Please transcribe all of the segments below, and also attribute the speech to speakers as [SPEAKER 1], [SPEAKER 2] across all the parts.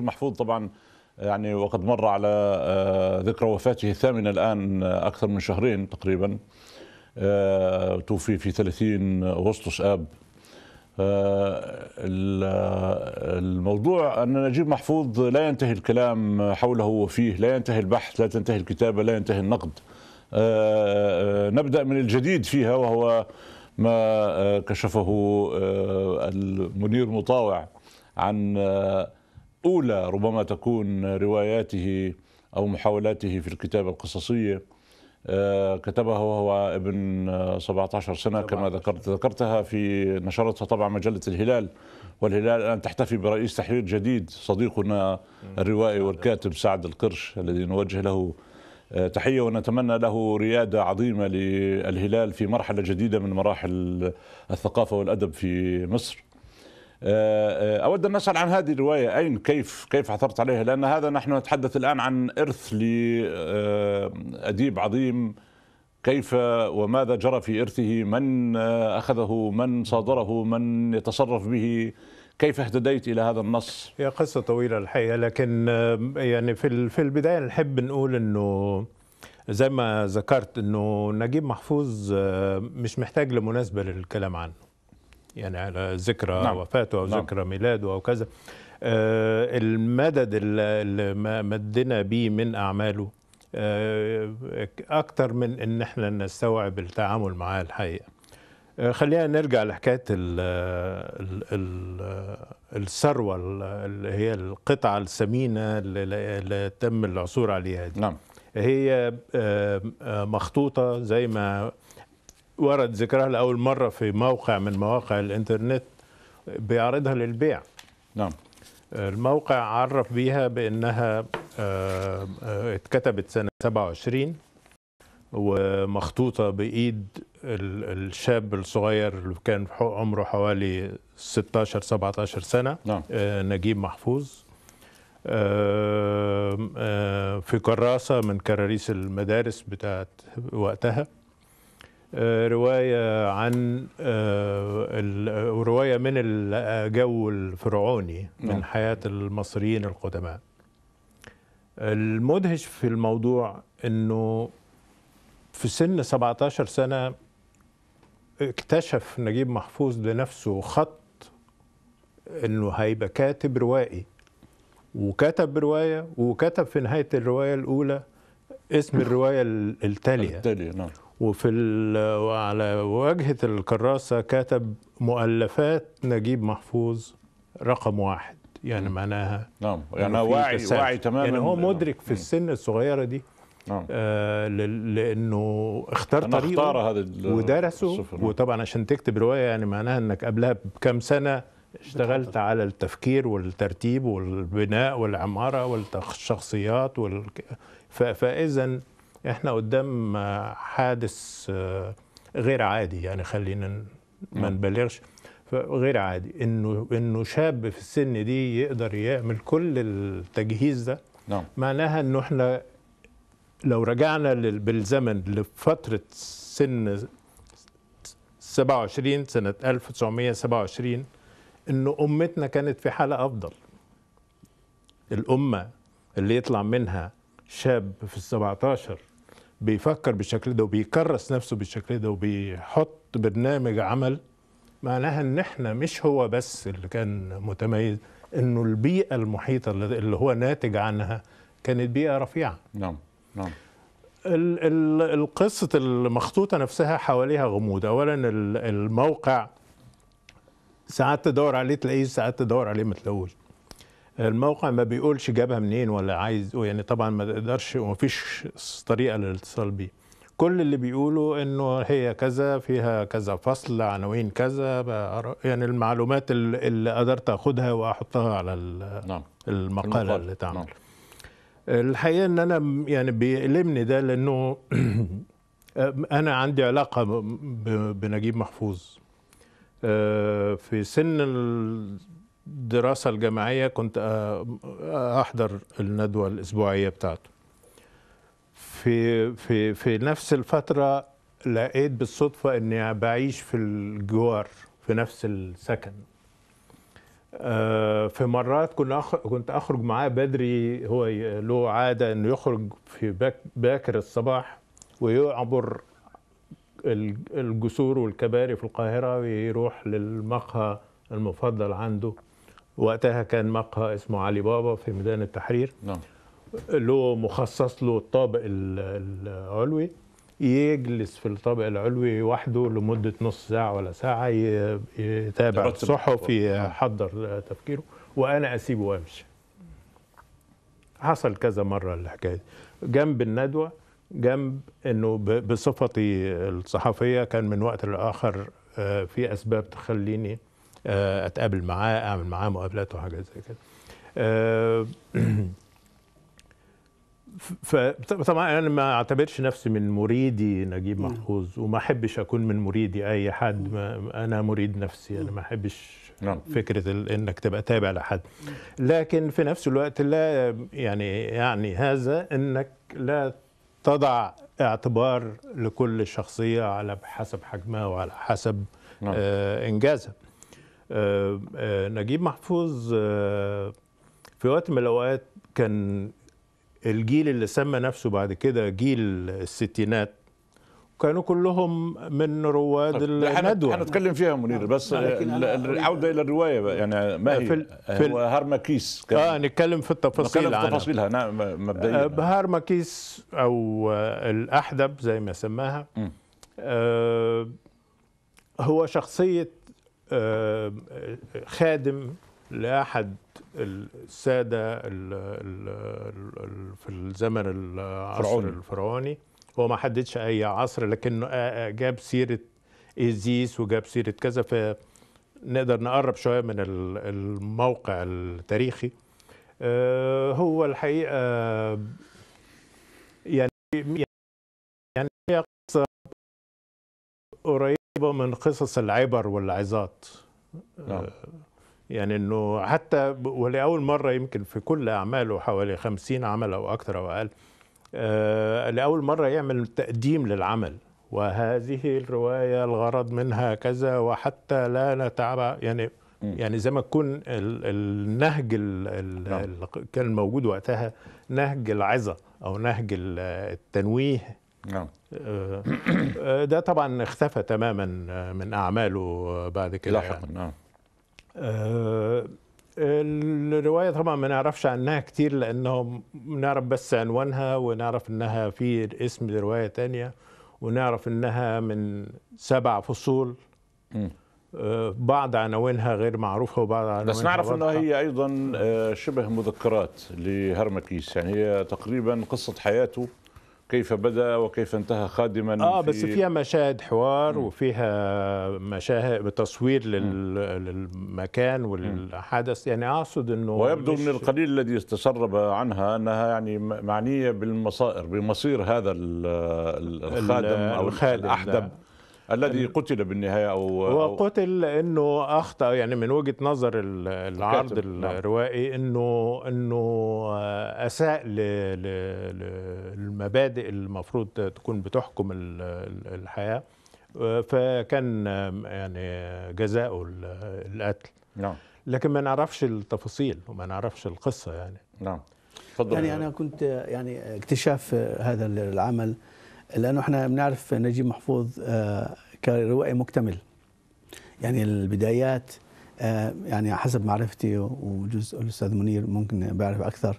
[SPEAKER 1] نجيب محفوظ طبعا يعني وقد مر على آه، ذكرى وفاته الثامنة الآن أكثر من شهرين تقريبا آه، توفي في 30 أغسطس آب آه، الموضوع أن نجيب محفوظ لا ينتهي الكلام حوله وفيه لا ينتهي البحث لا تنتهي الكتابة لا ينتهي النقد نبدأ من الجديد فيها وهو ما كشفه المنير مطاوع عن أولى ربما تكون رواياته أو محاولاته في الكتابة القصصية آه، كتبها وهو ابن 17 سنة كما ذكرت ذكرتها في نشرتها طبعا مجلة الهلال والهلال الآن تحتفي برئيس تحرير جديد صديقنا الروائي والكاتب سعد القرش الذي نوجه له آه، تحية ونتمنى له ريادة عظيمة للهلال في مرحلة جديدة من مراحل الثقافة والأدب في مصر آه، آه، اود ان نسال عن هذه الروايه اين كيف كيف عثرت عليها لان هذا نحن نتحدث الان عن ارث لاديب آه، عظيم كيف وماذا جرى في ارثه من اخذه من صادره من يتصرف به كيف اهتديت الى هذا النص
[SPEAKER 2] هي قصه طويله الحقيقه لكن يعني في في البدايه نحب نقول انه زي ما ذكرت انه نجيب محفوظ مش محتاج لمناسبه للكلام عنه يعني على ذكرى نعم. وفاته أو نعم. ذكرى ميلاده أو كذا آه، المدد اللي مدنا بيه من أعماله آه، اكثر من إن إحنا نستوعب التعامل معاه الحقيقة آه، خلينا نرجع لحكاية الثروة اللي هي القطعة الثمينة اللي تم العثور عليها دي نعم. هي مخطوطة زي ما ورد ذكرها لأول مرة في موقع من مواقع الإنترنت بيعرضها للبيع نعم الموقع عرف بيها بأنها آه، آه، اتكتبت سنة 27 ومخطوطة بإيد الشاب الصغير اللي كان عمره حوالي 16 17 سنة نعم. آه، نجيب محفوظ في كراسة من كراريس المدارس بتاعت وقتها آه، رواية عن آه، آه، رواية من الجو الفرعوني من نعم. حياة المصريين القدماء المدهش في الموضوع أنه في سن 17 سنة اكتشف نجيب محفوظ لنفسه خط أنه هيبقى كاتب روائي وكتب رواية وكتب في نهاية الرواية الأولى اسم الرواية التالية التالية نعم وفي وعلى واجهة الكراسة كتب مؤلفات نجيب محفوظ رقم واحد يعني معناها نعم يعني واعي واعي تماما يعني هو مدرك في السن الصغيرة دي نعم. آه لانه اختار طريقه اختار هذا ودرسه نعم. وطبعا عشان تكتب روايه يعني معناها انك قبلها بكم سنه اشتغلت على التفكير والترتيب والبناء والعماره والشخصيات وال... فاذا احنا قدام حادث آه، غير عادي يعني خلينا ما نعم. نبالغش غير عادي انه انه شاب في السن دي يقدر يعمل كل التجهيز ده نعم معناها انه احنا لو رجعنا بالزمن لفتره سن 27 سنه 1927 انه امتنا كانت في حاله افضل الامه اللي يطلع منها شاب في ال 17 بيفكر بالشكل ده وبيكرس نفسه بالشكل ده وبيحط برنامج عمل معناها ان احنا مش هو بس اللي كان متميز انه البيئه المحيطه اللي هو ناتج عنها كانت بيئه رفيعه نعم نعم القصة المخطوطة نفسها حواليها غموض أولا الموقع ساعات تدور عليه تلاقيه ساعات تدور عليه ما تلاقوش الموقع ما بيقولش جابها منين ولا عايز يعني طبعا ما تقدرش ومفيش طريقه للاتصال بيه كل اللي بيقولوا انه هي كذا فيها كذا فصل عناوين كذا يعني المعلومات اللي قدرت اخدها واحطها على نعم. المقاله المقال. اللي تعمل نعم. الحقيقه ان انا يعني بيألمني ده لانه انا عندي علاقه بنجيب محفوظ آه، في سن الدراسة الجامعية كنت آه، آه، أحضر الندوة الأسبوعية بتاعته في في في نفس الفترة لقيت بالصدفة إني بعيش في الجوار في نفس السكن آه، في مرات كنا كنت أخرج معاه بدري هو له عادة إنه يخرج في باكر الصباح ويعبر الجسور والكباري في القاهرة ويروح للمقهى المفضل عنده وقتها كان مقهى اسمه علي بابا في ميدان التحرير نعم له مخصص له الطابق العلوي يجلس في الطابق العلوي وحده لمدة نص ساعة ولا ساعة يتابع الصحف يحضر تفكيره وأنا أسيبه وأمشي حصل كذا مرة الحكاية جنب الندوة جنب أنه بصفتي الصحفية كان من وقت لآخر آه، في أسباب تخليني آه، اتقابل معاه اعمل معاه مقابلات وحاجات زي كده آه، فطبعا انا ما اعتبرش نفسي من مريدي نجيب نعم. محفوظ وما احبش اكون من مريدي اي حد نعم. ما انا مريد نفسي انا نعم. ما احبش فكره انك تبقى تابع لحد لكن في نفس الوقت لا يعني يعني هذا انك لا تضع اعتبار لكل شخصيه على حسب حجمها وعلى حسب آه، انجازها آه، آه، نجيب محفوظ آه، في وقت من الاوقات كان الجيل اللي سمى نفسه بعد كده جيل الستينات كانوا كلهم من رواد طيب، الندوه هنتكلم
[SPEAKER 1] فيها منير بس العوده الى الروايه بقى يعني ما هي في في هو هرمكيس اه نتكلم في التفاصيل نتكلم في تفاصيلها نعم مبدئيا
[SPEAKER 2] هارماكيس او الاحدب زي ما سماها آه هو شخصيه آه، آه، خادم لاحد الساده في الزمن العصر الفرعوني هو ما حددش اي عصر لكنه آه، جاب سيره ايزيس وجاب سيره كذا فنقدر نقرب شويه من الموقع التاريخي هو الحقيقه يعني،, يعني يعني هي قصه قريبه قريبه من قصص العبر والعظات نعم. آه، يعني انه حتى ولاول مره يمكن في كل اعماله حوالي 50 عمل او اكثر او اقل آه، لاول مره يعمل تقديم للعمل وهذه الروايه الغرض منها كذا وحتى لا نتعب يعني يعني زي ما تكون النهج اللي نعم. كان موجود وقتها نهج العظه او نهج التنويه نعم آه، آه، ده طبعا اختفى تماما آه، من اعماله بعد كده يعني. لاحقا يعني. الرواية طبعا ما نعرفش عنها كتير لأنه نعرف بس عنوانها ونعرف إنها في اسم رواية تانية ونعرف إنها من سبع فصول بعض عناوينها غير معروفة وبعض عناوينها بس نعرف انها هي
[SPEAKER 1] ايضا شبه مذكرات لهرمكيس يعني هي تقريبا قصة حياته كيف بدا وكيف انتهى خادما اه في بس فيها
[SPEAKER 2] مشاهد حوار م. وفيها
[SPEAKER 1] مشاهد تصوير للمكان والحدث
[SPEAKER 2] يعني اقصد انه ويبدو من القليل
[SPEAKER 1] الذي استسرب عنها انها يعني معنيه بالمصائر بمصير هذا الخادم او الخادم الاحدب ده. نعم. الذي قتل بالنهايه او هو قتل
[SPEAKER 2] انه اخطا يعني من وجهه نظر العرض نعم. الروائي انه انه اساء للمبادئ المفروض تكون بتحكم الحياه فكان يعني جزاؤه القتل نعم لكن ما نعرفش التفاصيل وما نعرفش القصه يعني نعم تفضل يعني انا
[SPEAKER 3] كنت يعني اكتشاف هذا العمل لانه احنا بنعرف نجيب محفوظ آه، كروائي مكتمل يعني البدايات آه، يعني حسب معرفتي وجزء الاستاذ منير ممكن بعرف اكثر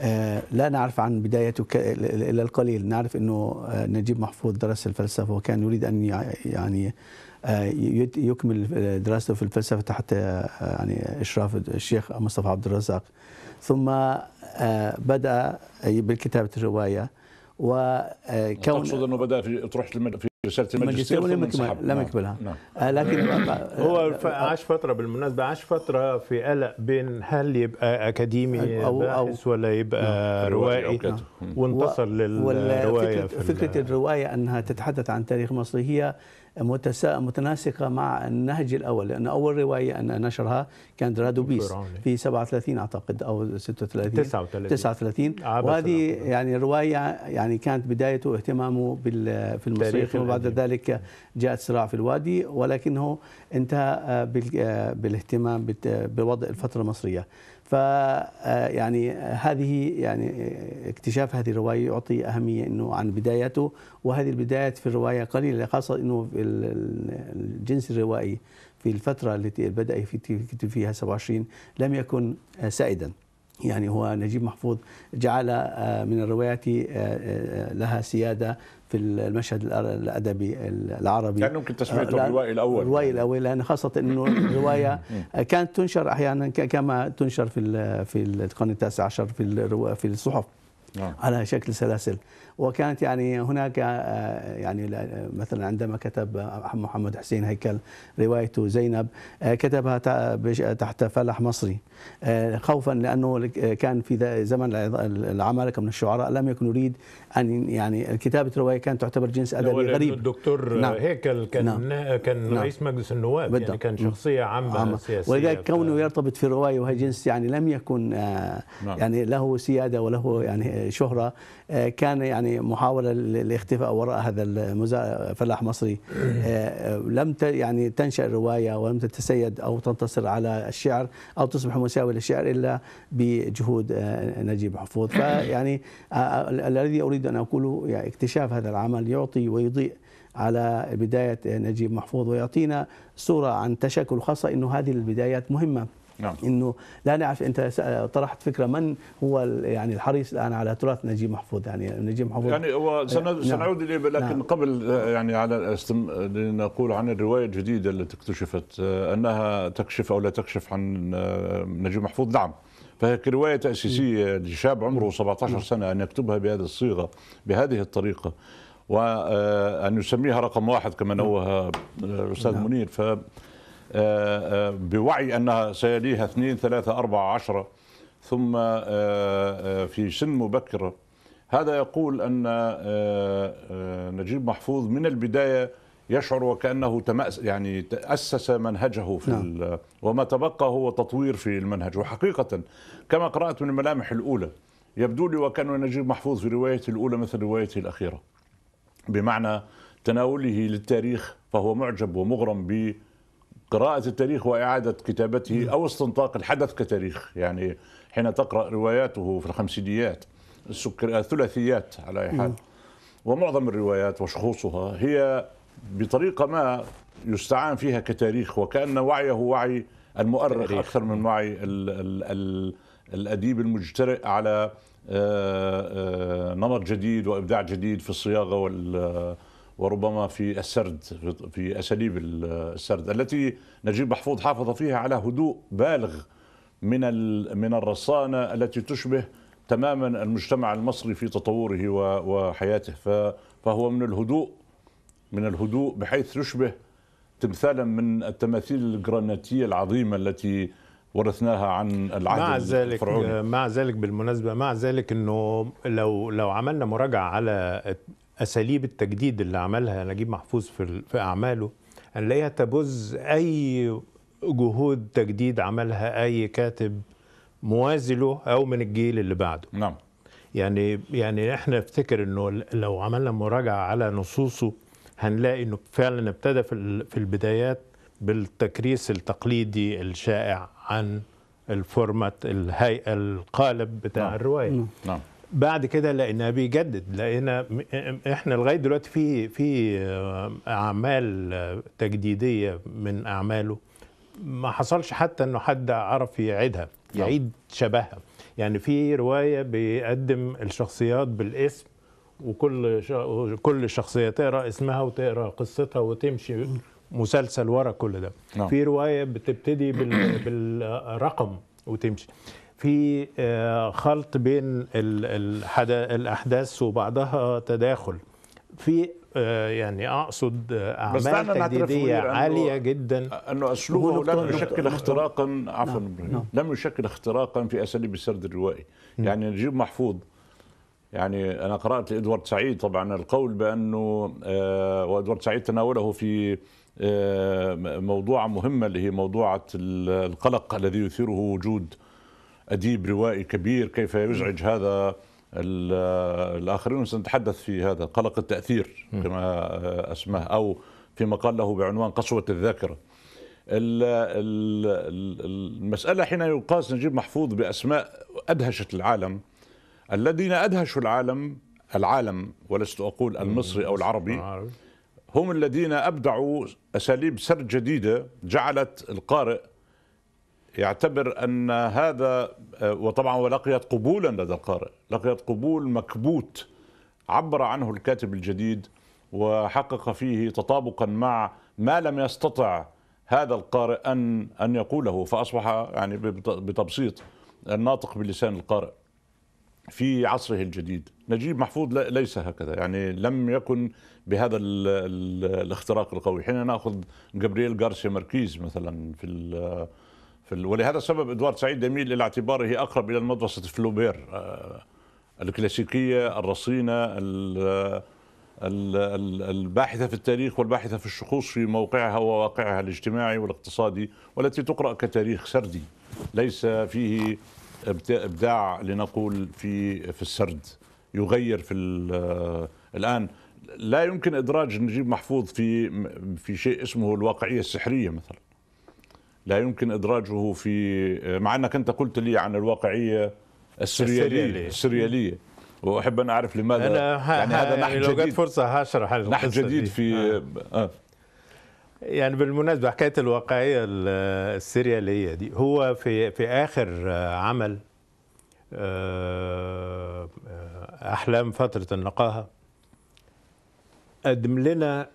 [SPEAKER 3] آه، لا نعرف عن بدايته الا القليل نعرف انه نجيب محفوظ درس الفلسفه وكان يريد ان يعني يكمل دراسته في الفلسفه تحت يعني اشراف الشيخ مصطفى عبد الرزاق ثم بدا بالكتابه الروايه وكون آه، تقصد
[SPEAKER 1] انه بدا في تروح في رساله الماجستير لم يكملها لم يكملها
[SPEAKER 3] لكن
[SPEAKER 2] هو عاش فتره بالمناسبه عاش فتره في قلق بين هل يبقى اكاديمي أو باحث ولا يبقى نعم. روائي وانتصر للروايه فكره,
[SPEAKER 3] فكرة الروايه انها تتحدث عن تاريخ مصر هي متناسقة مع النهج الأول لأن أول رواية أن نشرها كان بيس في 37 أعتقد أو 36 39 39 وهذه يعني رواية يعني كانت بدايته اهتمامه في المصريخ وبعد ذلك جاء صراع في الوادي ولكنه انتهى بالاهتمام بوضع الفترة المصرية آه، يعني آه، هذه يعني آه، اكتشاف هذه الروايه يعطي اهميه انه عن بدايته وهذه البدايات في الروايه قليله خاصه انه الجنس الروائي في الفتره التي بدا يكتب فيها 27 لم يكن سائدا يعني هو نجيب محفوظ جعل من الروايات لها سياده في المشهد الادبي العربي كان ممكن تسميته آه، الروائي الاول الروائي الاول لان خاصه انه الروايه كانت تنشر احيانا كما تنشر في في القرن التاسع عشر في في الصحف نعم. على شكل سلاسل وكانت يعني هناك آه، يعني مثلا عندما كتب محمد حسين هيكل روايته زينب آه، كتبها تحت فلح مصري آه، خوفا لانه كان في زمن العمالقه من الشعراء لم يكن يريد ان يعني كتابه روايه كانت تعتبر جنس ادبي غريب الدكتور نعم.
[SPEAKER 2] هيكل كان نعم. كان نعم. رئيس مجلس النواب يعني بالضبط. يعني كان نعم. شخصيه عامه, عامة. سياسيه ولذلك
[SPEAKER 3] كونه يرتبط في روايه وهي جنس يعني لم يكن نعم. يعني له سياده وله يعني شهرة آه، كان يعني محاولة للاختفاء وراء هذا فلاح مصري آه، آه، لم يعني تنشأ الرواية ولم تتسيد أو تنتصر على الشعر أو تصبح مساوية للشعر إلا بجهود نجيب حفوظ فيعني الذي أريد أن أقوله يعني اكتشاف هذا العمل يعطي ويضيء على بداية نجيب محفوظ ويعطينا صورة عن تشكل خاصة أنه هذه البدايات مهمة نعم. انه لا نعرف انت طرحت فكره من هو يعني الحريص الان على تراث نجيب محفوظ يعني نجيب محفوظ يعني هو آه، نعم. سنعود اليه نعم. لكن
[SPEAKER 1] نعم. قبل يعني على استم... لنقول عن الروايه الجديده التي اكتشفت آه، انها تكشف او لا تكشف عن آه، نجيب محفوظ نعم فهي كروايه تاسيسيه لشاب عمره 17 سنه ان يكتبها بهذه الصيغه بهذه الطريقه وأن يسميها رقم واحد كما نوه الأستاذ نعم. منير ف آه، آه، بوعي أنها سيليها اثنين ثلاثة أربعة عشرة ثم آه، في سن مبكرة هذا يقول أن نجيب محفوظ من البداية يشعر وكأنه تمأس يعني تأسس منهجه في نعم. وما تبقى هو تطوير في المنهج وحقيقة كما قرأت من الملامح الأولى يبدو لي وكأن نجيب محفوظ في روايته الأولى مثل روايته الأخيرة بمعنى تناوله للتاريخ فهو معجب ومغرم ب قراءة التاريخ وإعادة كتابته أو استنطاق الحدث كتاريخ يعني حين تقرأ رواياته في الخمسينيات السكر الثلاثيات على أي حال ومعظم الروايات وشخوصها هي بطريقة ما يستعان فيها كتاريخ وكأن وعيه وعي المؤرخ أكثر من وعي الـ الـ الـ الأديب المجترئ على آه، آه، نمط جديد وإبداع جديد في الصياغة وال وربما في السرد في اساليب السرد التي نجيب محفوظ حافظ فيها على هدوء بالغ من من الرصانه التي تشبه تماما المجتمع المصري في تطوره وحياته فهو من الهدوء من الهدوء بحيث يشبه تمثالا من التماثيل الجرانيتيه العظيمه التي ورثناها عن العهد
[SPEAKER 2] مع ذلك الفرعوني. مع ذلك بالمناسبه مع ذلك انه لو لو عملنا مراجعه على اساليب التجديد اللي عملها نجيب محفوظ في في اعماله هنلاقيها تبز اي جهود تجديد عملها اي كاتب موازي له او من الجيل اللي بعده نعم يعني يعني احنا نفتكر انه لو عملنا مراجعه على نصوصه هنلاقي انه فعلا ابتدى في البدايات بالتكريس التقليدي الشائع عن الفورمات الهيئه القالب بتاع نعم. الروايه نعم. نعم. بعد كده لقينا بيجدد لقينا احنا لغايه دلوقتي في في اعمال تجديديه من اعماله ما حصلش حتى انه حد عرف يعيدها نعم. يعيد شبهها يعني في روايه بيقدم الشخصيات بالاسم وكل كل شخصيه تقرا اسمها وتقرا قصتها وتمشي مسلسل ورا كل ده نعم. في روايه بتبتدي بالرقم وتمشي في آه، خلط بين الاحداث وبعضها تداخل في آه، يعني اقصد اعمال تجديديه عاليه جدا انه اسلوبه لم يشكل اختراقا
[SPEAKER 1] عفوا نعم. نعم. لم يشكل اختراقا في اساليب السرد الروائي نعم. يعني نجيب محفوظ يعني انا قرات لادوارد سعيد طبعا القول بانه آه وادوارد سعيد تناوله في آه موضوعه مهمه اللي هي موضوعه القلق الذي يثيره وجود اديب روائي كبير كيف يزعج هذا الاخرين سنتحدث في هذا قلق التاثير كما آه، اسماه او في مقال له بعنوان قسوه الذاكره المساله حين يقاس نجيب محفوظ باسماء ادهشت العالم الذين ادهشوا العالم العالم ولست اقول المصري او العربي هم الذين ابدعوا اساليب سرد جديده جعلت القارئ يعتبر أن هذا آه، وطبعا ولقيت قبولا لدى القارئ لقيت قبول مكبوت عبر عنه الكاتب الجديد وحقق فيه تطابقا مع ما لم يستطع هذا القارئ أن أن يقوله فأصبح يعني بتبسيط الناطق بلسان القارئ في عصره الجديد نجيب محفوظ ليس هكذا يعني لم يكن بهذا الاختراق القوي حين ناخذ جابرييل غارسيا ماركيز مثلا في ولهذا السبب ادوارد سعيد يميل الى اعتباره اقرب الى المدرسه فلوبير آه، الكلاسيكيه الرصينه الباحثه في التاريخ والباحثه في الشخوص في موقعها وواقعها الاجتماعي والاقتصادي والتي تقرا كتاريخ سردي ليس فيه ابداع لنقول في في السرد يغير في آه، الان لا يمكن ادراج نجيب محفوظ في في شيء اسمه الواقعيه السحريه مثلا لا يمكن ادراجه في مع انك انت قلت لي عن الواقعيه السرياليه السرياليه, السرياليه. واحب ان اعرف لماذا أنا ها يعني هذا نحت لو جت فرصه
[SPEAKER 2] هشرح نحت جديد في
[SPEAKER 1] آه. آه. يعني
[SPEAKER 2] بالمناسبه حكايه الواقعيه السرياليه دي هو في في اخر عمل آه، احلام فتره النقاهه قدم لنا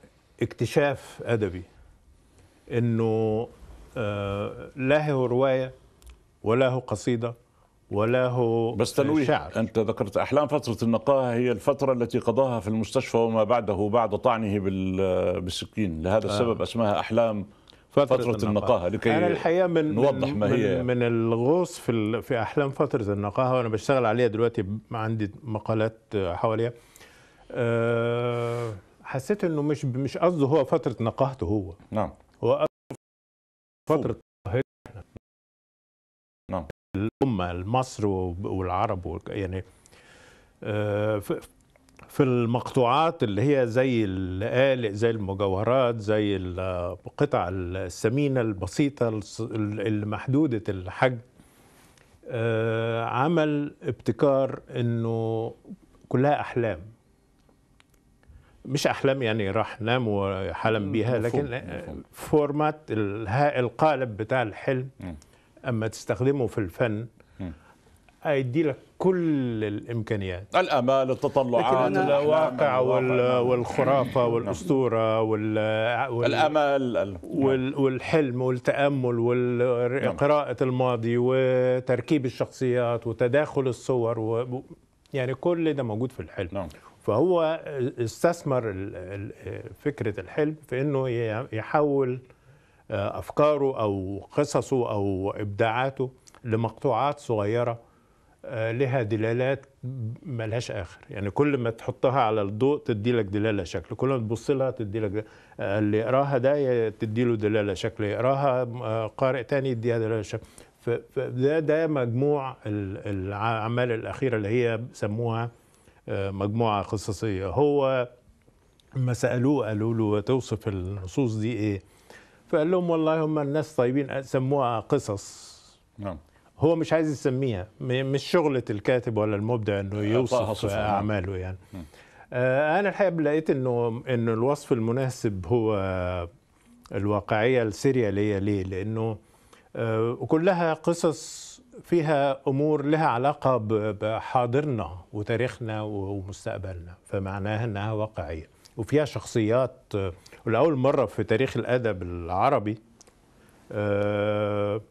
[SPEAKER 2] اكتشاف ادبي انه لا هو روايه ولا هو قصيده
[SPEAKER 1] ولا هو بس تنويه شعر. انت ذكرت احلام فتره النقاهه هي الفتره التي قضاها في المستشفى وما بعده بعد طعنه بالسكين لهذا آه. السبب اسمها اسماها احلام فترة, فترة النقاهة لكي أنا الحقيقة من نوضح من ما هي
[SPEAKER 2] من الغوص في في أحلام فترة النقاهة وأنا بشتغل عليها دلوقتي عندي مقالات حواليها آه، حسيت إنه مش مش قصده هو فترة نقاهته هو نعم هو فتره احنا
[SPEAKER 4] نعم الامه
[SPEAKER 2] المصر والعرب يعني آه، في المقطوعات اللي هي زي القالق زي المجوهرات زي القطع الثمينه البسيطه المحدوده الحجم آه، عمل ابتكار انه كلها احلام مش احلام يعني راح نام وحلم بيها لكن فورمات آه، الهاء القالب بتاع الحلم اما تستخدمه في الفن هيدي لك كل الامكانيات
[SPEAKER 1] الامال التطلعات
[SPEAKER 2] الواقع نعم. والخرافه نعم. والاسطوره وال... وال... الامال وال... والحلم والتامل وقراءه نعم. الماضي وتركيب الشخصيات وتداخل الصور و... يعني كل ده موجود في الحلم نعم. فهو استثمر فكرة الحلم في أنه يحول آه، أفكاره أو قصصه أو إبداعاته لمقطوعات صغيرة آه، لها دلالات ملهاش اخر يعني كل ما تحطها على الضوء تدي لك دلاله شكل كل ما تبص لها تدي لك آه، اللي يقراها ده تدي له دلاله شكل يقراها قارئ تاني يديها دلاله شكل فده ده مجموع الاعمال الاخيره اللي هي سموها مجموعه قصصيه هو لما سالوه قالوا له توصف النصوص دي ايه فقال لهم والله هم الناس طيبين سموها قصص نعم هو مش عايز يسميها مش شغله الكاتب ولا المبدع انه يوصف نعم. اعماله يعني آه، انا الحقيقه لقيت انه ان الوصف المناسب هو الواقعيه السرياليه ليه لانه آه، كلها قصص فيها امور لها علاقه بحاضرنا وتاريخنا ومستقبلنا فمعناها انها واقعيه وفيها شخصيات ولاول مره في تاريخ الادب العربي آه،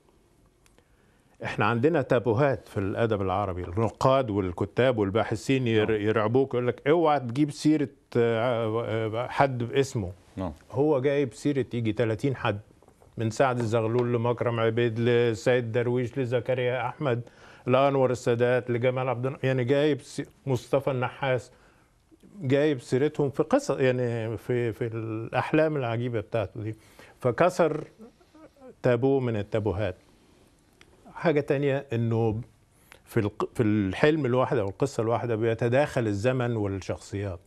[SPEAKER 2] احنا عندنا تابوهات في الادب العربي النقاد والكتاب والباحثين نعم. يرعبوك يقول لك اوعى تجيب سيره آه، آه، حد باسمه نعم. هو جايب سيره يجي 30 حد من سعد الزغلول لمكرم عبيد لسيد درويش لزكريا احمد لانور السادات لجمال عبد يعني جايب مصطفى النحاس جايب سيرتهم في قصة يعني في في الاحلام العجيبه بتاعته دي فكسر تابو من التابوهات حاجه تانية انه في في الحلم الواحد او القصه الواحده بيتداخل الزمن والشخصيات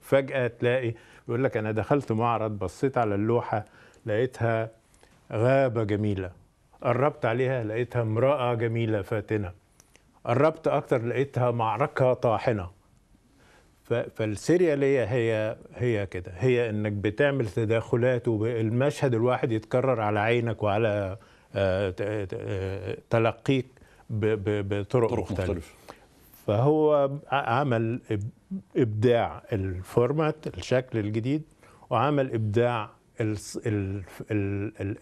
[SPEAKER 2] فجاه تلاقي يقول لك انا دخلت معرض بصيت على اللوحه لقيتها غابة جميلة قربت عليها لقيتها امرأة جميلة فاتنة قربت أكتر لقيتها معركة طاحنة فالسيريالية هي هي كده هي انك بتعمل تداخلات والمشهد الواحد يتكرر على عينك وعلى آه، تلقيك بطرق مختلفة. مختلفة فهو عمل ابداع الفورمات الشكل الجديد وعمل ابداع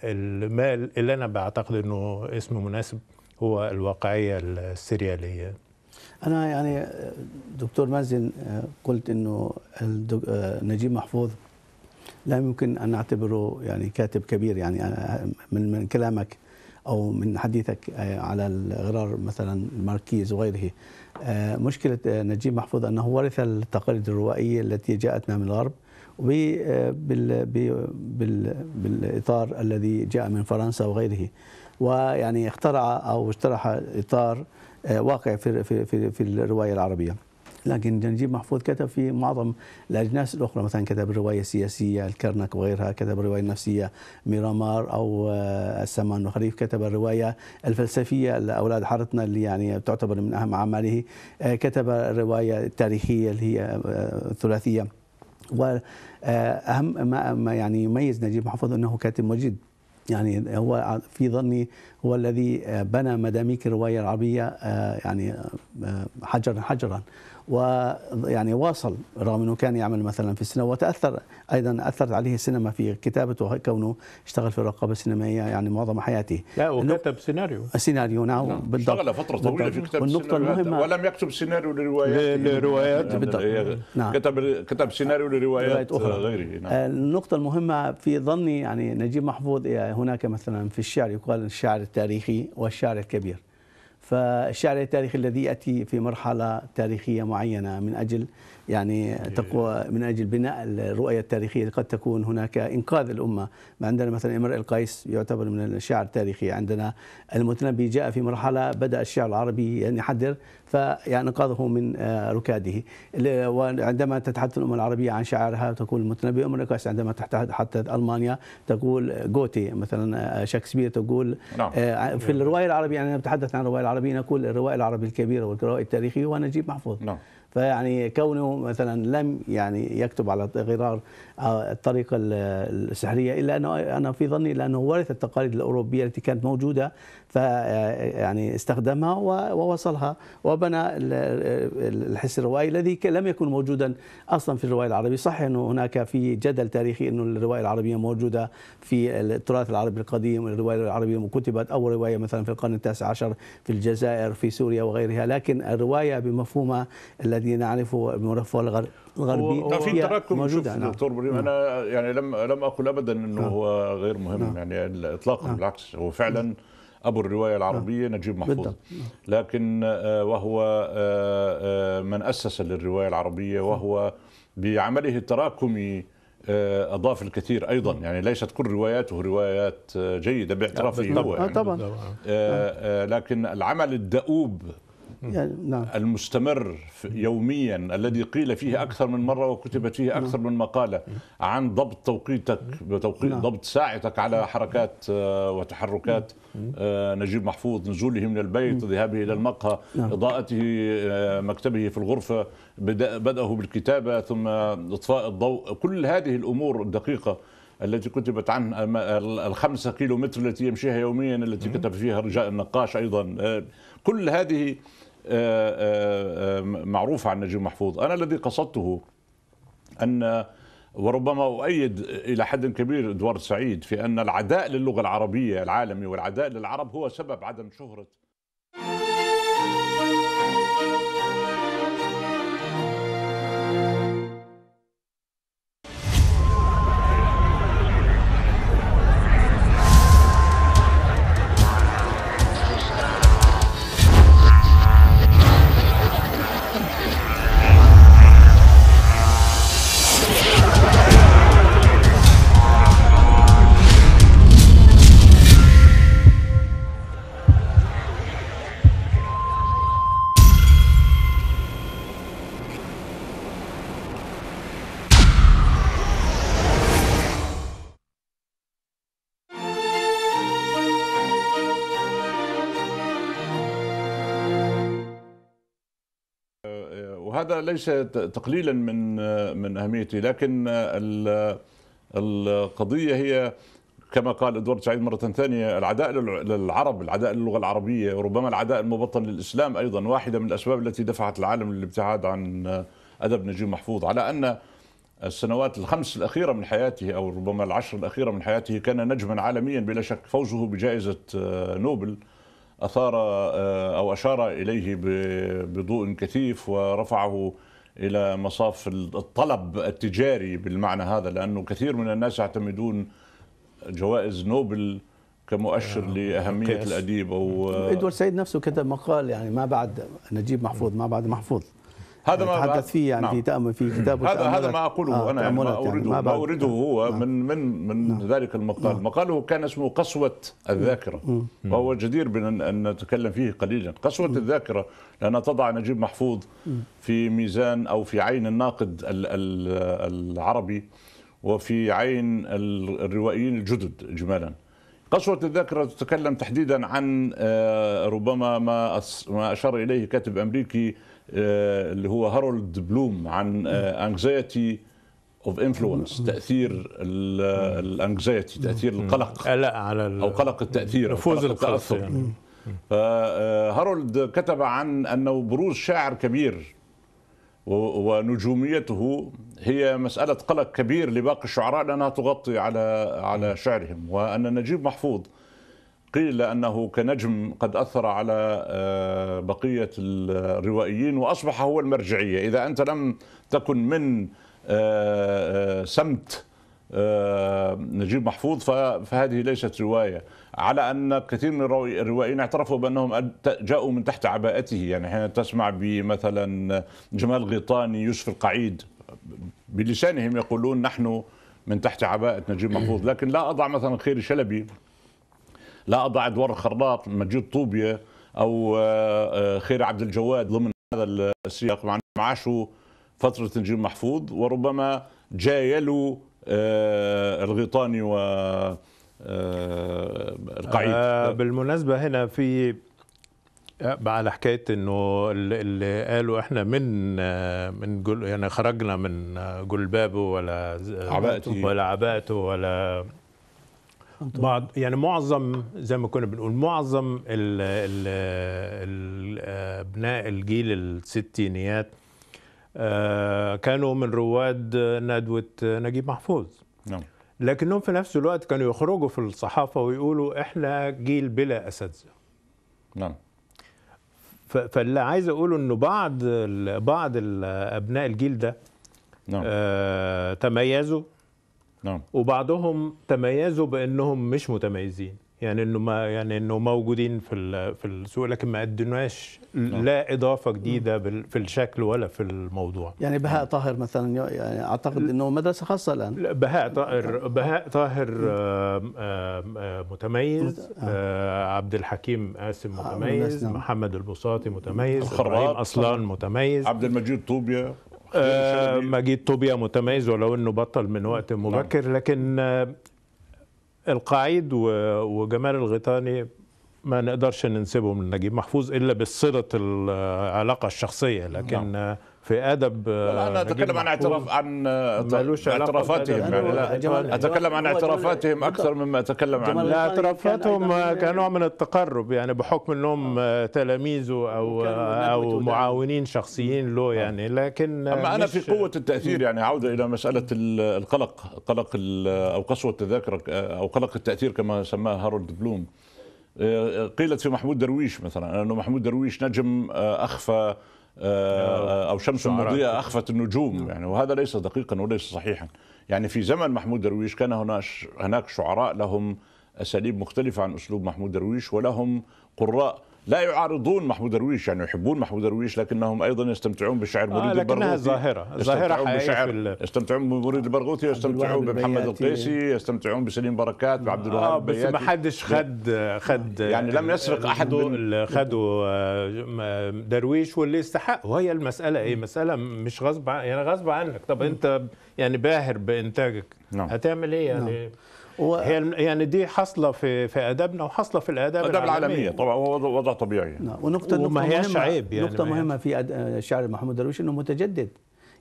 [SPEAKER 2] المال اللي انا بعتقد انه اسمه مناسب هو الواقعيه السرياليه
[SPEAKER 3] انا يعني دكتور مازن قلت انه نجيب محفوظ لا يمكن ان نعتبره يعني كاتب كبير يعني من من كلامك او من حديثك آه، على الغرار مثلا الماركيز وغيره آه، مشكله نجيب محفوظ انه ورث التقاليد الروائيه التي جاءتنا من الغرب بالاطار الذي جاء من فرنسا وغيره ويعني اخترع او اشترح اطار آه، واقع في في في الروايه العربيه لكن نجيب محفوظ كتب في معظم الاجناس الاخرى مثلا كتب الروايه السياسيه الكرنك وغيرها كتب الروايه النفسيه ميرامار او آه، السمان وخريف كتب الروايه الفلسفيه لاولاد حارتنا اللي يعني تعتبر من اهم اعماله آه، كتب الروايه التاريخيه اللي هي الثلاثيه واهم ما يعني يميز نجيب محفوظ انه كاتب مجيد يعني هو في ظني هو الذي آه، بنى مداميك الرواية العربية آه، يعني آه، حجرا حجرا ويعني واصل رغم انه كان يعمل مثلا في السينما وتاثر ايضا اثرت عليه السينما في كتابته كونه اشتغل في الرقابه السينمائيه يعني معظم حياته
[SPEAKER 1] لا وكتب سيناريو
[SPEAKER 3] سيناريو نعم, نعم. بالضبط اشتغل فتره طويله في كتاب والنقطه المهمه ولم
[SPEAKER 1] يكتب سيناريو لروايات لروايات بالضبط نعم. كتب كتب سيناريو لروايات اخرى غيره نعم.
[SPEAKER 3] النقطه المهمه في ظني يعني نجيب محفوظ هناك مثلا في الشعر يقال الشعر التاريخي والشعر الكبير فالشعر التاريخي الذي ياتي في مرحله تاريخيه معينه من اجل يعني تقوى من اجل بناء الرؤيه التاريخيه قد تكون هناك انقاذ الامه، عندنا مثلا امرئ القيس يعتبر من الشعر التاريخي، عندنا المتنبي جاء في مرحله بدا الشعر العربي ينحدر يعني فينقذه من آه، ركاده وعندما تتحدث الأمة العربية عن شعارها تقول المتنبي امريكا عندما تتحدث ألمانيا تقول جوتي مثلا آه، شكسبير تقول نعم. آه، في نعم. الرواية العربية يعني نتحدث عن الرواية العربية نقول الرواية العربية الكبيرة والرواية التاريخية ونجيب محفوظ نعم. فيعني كونه مثلا لم يعني يكتب على غرار الطريقه السحريه الا انه انا في ظني لانه ورث التقاليد الاوروبيه التي كانت موجوده فيعني استخدمها ووصلها وبنى الحس الروائي الذي لم يكن موجودا اصلا في الروايه العربيه، صح انه هناك في جدل تاريخي انه الروايه العربيه موجوده في التراث العربي القديم، الروايه العربيه كتبت اول روايه مثلا في القرن التاسع عشر في الجزائر في سوريا وغيرها، لكن الروايه بمفهومها الذي نعرفه بمفهوم الغرب الغربي في تراكم موجود نعم. دكتور بريم
[SPEAKER 1] انا يعني لم لم اقل ابدا انه نعم. هو غير مهم نعم. يعني اطلاقا نعم. بالعكس هو فعلا نعم. ابو الروايه نعم. العربيه نجيب محفوظ لكن آه، آه، وهو آه، من اسس للروايه العربيه وهو بعمله التراكمي اضاف الكثير ايضا نعم. يعني ليست كل رواياته روايات جيده باعترافه نعم، هو يعني طبعا لكن العمل الدؤوب يعني نعم. المستمر يوميا الذي قيل فيه أكثر من مرة وكتبت فيه أكثر من مقالة عن ضبط توقيتك بتوقيت نعم. ضبط ساعتك على حركات آه، وتحركات آه، نجيب محفوظ نزوله من البيت ذهابه إلى المقهى نعم. إضاءته آه، مكتبه في الغرفة بدأه بالكتابة ثم إطفاء الضوء كل هذه الأمور الدقيقة التي كتبت عن الخمسة كيلو متر التي يمشيها يوميا التي كتب فيها رجاء النقاش أيضا كل هذه آه، آه، آه، معروفة عن نجيب محفوظ أنا الذي قصدته أن وربما أؤيد إلى حد كبير إدوارد سعيد في أن العداء للغة العربية العالمي والعداء للعرب هو سبب عدم شهرة هذا ليس تقليلا من من اهميته لكن القضيه هي كما قال ادوارد سعيد مره ثانيه العداء للعرب، العداء للغه العربيه، وربما العداء المبطن للاسلام ايضا واحده من الاسباب التي دفعت العالم للابتعاد عن ادب نجيب محفوظ، على ان السنوات الخمس الاخيره من حياته او ربما العشر الاخيره من حياته كان نجما عالميا بلا شك، فوزه بجائزه نوبل أثار آه، أو أشار إليه بضوء كثيف ورفعه إلى مصاف الطلب التجاري بالمعنى هذا لأنه كثير من الناس يعتمدون جوائز نوبل كمؤشر آه، لأهمية الأديب أو آه، إدوارد
[SPEAKER 3] سيد نفسه كتب مقال يعني ما بعد نجيب محفوظ ما بعد محفوظ هذا ما تحدث فيه يعني نعم. في تامل في كتابه هذا هذا ما اقوله آه انا يعني ما اريده يعني ما, اورده هو نعم.
[SPEAKER 1] من من من نعم. ذلك المقال نعم. مقاله كان اسمه قسوه الذاكره نعم. وهو جدير بان ان نتكلم فيه قليلا قسوه نعم. الذاكره لانها تضع نجيب محفوظ في ميزان او في عين الناقد العربي وفي عين الروائيين الجدد اجمالا قسوة الذاكرة تتكلم تحديدا عن آه، ربما ما أشار إليه كاتب أمريكي آه، اللي هو هارولد بلوم عن انكزايتي اوف انفلونس تاثير الانكزايتي آه، تاثير القلق آه، لا على او قلق التاثير نفوذ التاثر يعني. فهارولد كتب عن انه بروز شاعر كبير ونجوميته هي مسألة قلق كبير لباقي الشعراء لأنها تغطي على على شعرهم وأن نجيب محفوظ قيل أنه كنجم قد أثر على آه، بقية الروائيين وأصبح هو المرجعية إذا أنت لم تكن من آه، آه، سمت نجيب محفوظ فهذه ليست رواية على أن كثير من الروائيين اعترفوا بأنهم جاءوا من تحت عباءته يعني حين تسمع بمثلا جمال غيطاني يوسف القعيد بلسانهم يقولون نحن من تحت عباءة نجيب محفوظ لكن لا أضع مثلا خير شلبي لا أضع أدوار الخراط مجيد طوبية أو آه، آه، خير عبد الجواد ضمن هذا السياق مع عاشوا فترة نجيب محفوظ وربما جايلوا آه، الغيطاني و القعيد
[SPEAKER 2] بالمناسبة هنا في على حكايه انه اللي قالوا احنا من من جل يعني خرجنا من جلبابه ولا عباءته ولا عباءته ولا بعض يعني معظم زي ما كنا بنقول معظم ابناء الجيل الستينيات آه، كانوا من رواد ندوه نجيب محفوظ نعم لكنهم في نفس الوقت كانوا يخرجوا في الصحافه ويقولوا احنا جيل بلا اساتذه نعم فاللي عايز اقوله انه بعض بعض ابناء الجيل ده نعم. آه تميزوا نعم. وبعضهم تميزوا بانهم مش متميزين يعني انه ما يعني انه موجودين في في السوق لكن ما قدمناش نعم. لا اضافه جديده نعم. في الشكل ولا في الموضوع
[SPEAKER 3] يعني بهاء نعم. طاهر مثلا يعني اعتقد انه مدرسه خاصه الان
[SPEAKER 2] بهاء طاهر بهاء طاهر متميز آه. آه، عبد الحكيم قاسم آه، متميز محمد البساطي متميز ابراهيم اصلان متميز عبد المجيد طوبيا آه، مجيد توبيا متميز ولو انه بطل من وقت نعم. مبكر لكن آه، القعيد وجمال الغيطاني ما نقدرش ننسبهم لنجيب محفوظ الا بصله العلاقه آه، الشخصيه لكن نعم. في ادب آه، انا اتكلم عن اعتراف عن
[SPEAKER 1] آه، اعترافاتهم يعني اتكلم عن اعترافاتهم اكثر مما اتكلم عن
[SPEAKER 2] اعترافاتهم آه، كنوع من التقرب يعني بحكم انهم تلاميذه او او معاونين شخصيين له يعني لكن اما انا في قوه
[SPEAKER 1] التاثير يعني عوده الى مساله القلق قلق او قسوه الذاكره او قلق التاثير كما سماه هارولد بلوم قيلت في محمود درويش مثلا انه محمود درويش نجم اخفى آه، آه، او شمس مضيئه اخفت النجوم يعني وهذا ليس دقيقا وليس صحيحا يعني في زمن محمود درويش كان هناك هناك شعراء لهم اساليب مختلفه عن اسلوب محمود درويش ولهم قراء لا يعارضون محمود درويش يعني يحبون محمود درويش لكنهم ايضا يستمتعون بشعر آه، مريد آه البرغوثي ظاهره ظاهره يستمتعون, يستمتعون بمريد البرغوثي يستمتعون بمحمد القيسي يستمتعون بسليم بركات بعبد آه، الوهاب آه بس ما حدش
[SPEAKER 2] خد خد يعني لم يسرق آه، احد خدوا درويش واللي استحق وهي المساله ايه مساله مش غصب يعني غصب عنك طب نعم. انت يعني باهر بانتاجك نعم. هتعمل ايه يعني نعم. و... هي يعني دي حاصله في في ادبنا وحاصله في الاداب الأدب العالميه
[SPEAKER 1] طبعا هو وضع طبيعي
[SPEAKER 3] نعم ونقطه نقطه مهمه عيب يعني نقطه مهمه في شعر محمود درويش انه متجدد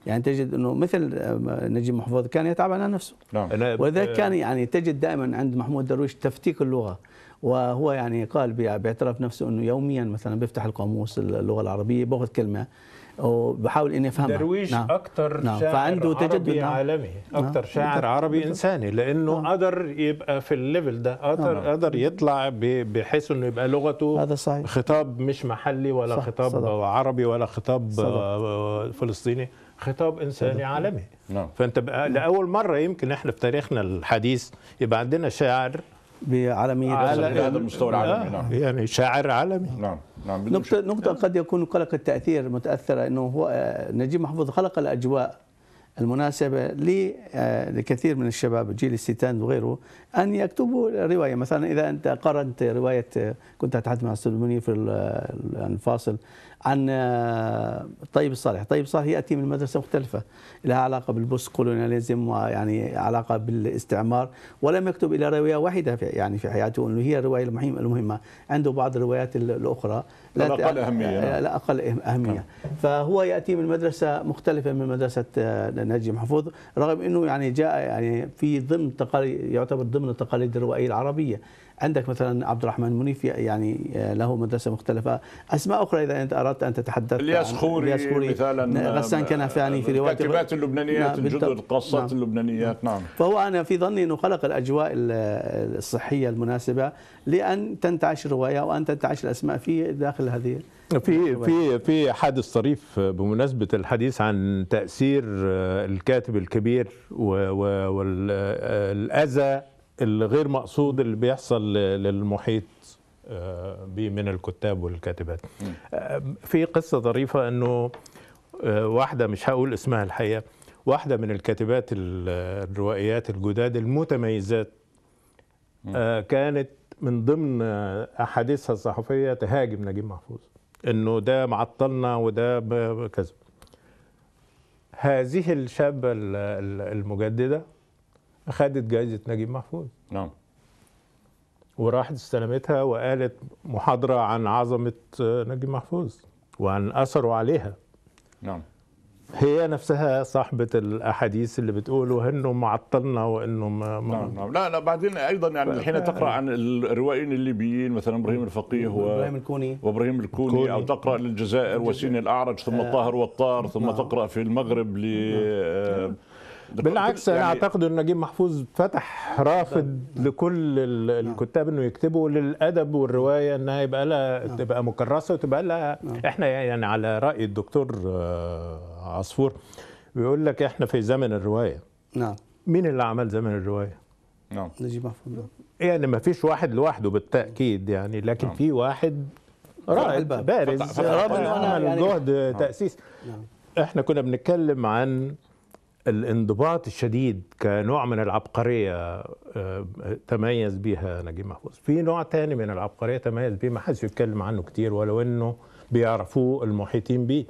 [SPEAKER 3] يعني تجد انه مثل آه، نجيب محفوظ كان يتعب على نفسه
[SPEAKER 4] نعم
[SPEAKER 2] ولذلك كان
[SPEAKER 3] يعني تجد دائما عند محمود درويش تفتيك اللغه وهو يعني قال باعتراف نفسه انه يوميا مثلا بيفتح القاموس اللغه العربيه باخذ كلمه وبحاول اني افهمها درويش نعم.
[SPEAKER 2] اكثر نعم. شاعر فعنده تجدد عربي نعم. عالمي اكثر نعم. شاعر نعم. عربي نعم. انساني لانه نعم. قدر يبقى في الليفل ده قدر نعم. قدر يطلع بحيث انه يبقى لغته هذا صحيح. خطاب مش محلي ولا صح. خطاب صدق. عربي ولا خطاب صدق. آه، فلسطيني خطاب انساني صدق. عالمي نعم. فانت بقى لاول مره يمكن احنا في تاريخنا الحديث يبقى عندنا شاعر
[SPEAKER 3] بعالمية على هذا المستوى نعم. العالمي نعم يعني شاعر عالمي نعم نعم نقطة نقطة قد يكون قلق التأثير متأثرة أنه هو آه، نجيب محفوظ خلق الأجواء المناسبة آه، لكثير من الشباب الجيل الستان وغيره أن يكتبوا رواية مثلا إذا أنت قرأت رواية كنت أتحدث مع أستاذ في الفاصل عن آه، طيب الصالح طيب الصالح يأتي من مدرسة مختلفة لها علاقة بالبوست كولونياليزم ويعني علاقة بالاستعمار ولم يكتب إلى رواية واحدة في يعني في حياته أنه هي الرواية المهمة عنده بعض الروايات الأخرى لا اقل اهميه لا, نعم. لا اقل اهميه نعم. فهو ياتي من مدرسه مختلفه من مدرسه آه، ناجي محفوظ رغم انه يعني جاء يعني في ضمن يعتبر ضمن التقاليد الروائيه العربيه عندك مثلا عبد الرحمن منيف يعني آه، له مدرسه مختلفه اسماء اخرى اذا انت اردت ان تتحدث الياس خوري الياس خوري مثلا غسان آه، كنفاني في روايه الكاتبات نعم، اللبنانيات الجدد نعم. القصات
[SPEAKER 1] نعم اللبنانيات نعم
[SPEAKER 3] فهو انا في ظني انه خلق الاجواء الصحيه المناسبه لان تنتعش الروايه وان تنتعش الاسماء في داخل هذه
[SPEAKER 2] في في في حادث طريف بمناسبه الحديث عن تاثير آه، الكاتب الكبير والاذى الغير مقصود اللي بيحصل للمحيط آه، بيه من الكتاب والكاتبات آه، في قصة ظريفة أنه آه، واحدة مش هقول اسمها الحقيقة واحدة من الكاتبات الروائيات الجداد المتميزات كانت من ضمن أحاديثها الصحفية تهاجم نجيب محفوظ أنه ده معطلنا وده كذا هذه الشابة المجددة اخذت جائزه نجيب محفوظ نعم وراحت استلمتها وقالت محاضره عن عظمه نجيب محفوظ وعن اثره عليها نعم هي نفسها صاحبة الأحاديث اللي بتقوله إنه معطلنا وإنه ما نعم
[SPEAKER 1] نعم لا لا بعدين أيضا يعني حين تقرأ عن الروائيين الليبيين مثلا إبراهيم الفقيه وإبراهيم الكوني وإبراهيم الكوني, الكوني أو تقرأ للجزائر وسين الأعرج ثم آه. الطاهر والطار ثم نعم. تقرأ في المغرب ل نعم. آه، بالعكس يعني انا
[SPEAKER 2] اعتقد ان نجيب محفوظ فتح رافد لكل نعم. الكتاب انه يكتبوا للادب والروايه انها يبقى لها نعم. تبقى مكرسه وتبقى لها نعم. احنا يعني على راي الدكتور آه، عصفور بيقول لك احنا في زمن الروايه نعم مين اللي عمل زمن الروايه؟
[SPEAKER 3] نعم نجيب محفوظ
[SPEAKER 2] يعني ما فيش واحد لوحده بالتاكيد يعني لكن في واحد
[SPEAKER 3] رائد بارز رائد
[SPEAKER 2] عمل جهد تاسيس احنا كنا بنتكلم عن الانضباط الشديد كنوع من العبقرية آه، تميز بها نجيب محفوظ في نوع تاني من العبقرية تميز بيه ما حدش يتكلم عنه كتير ولو انه بيعرفوه المحيطين بيه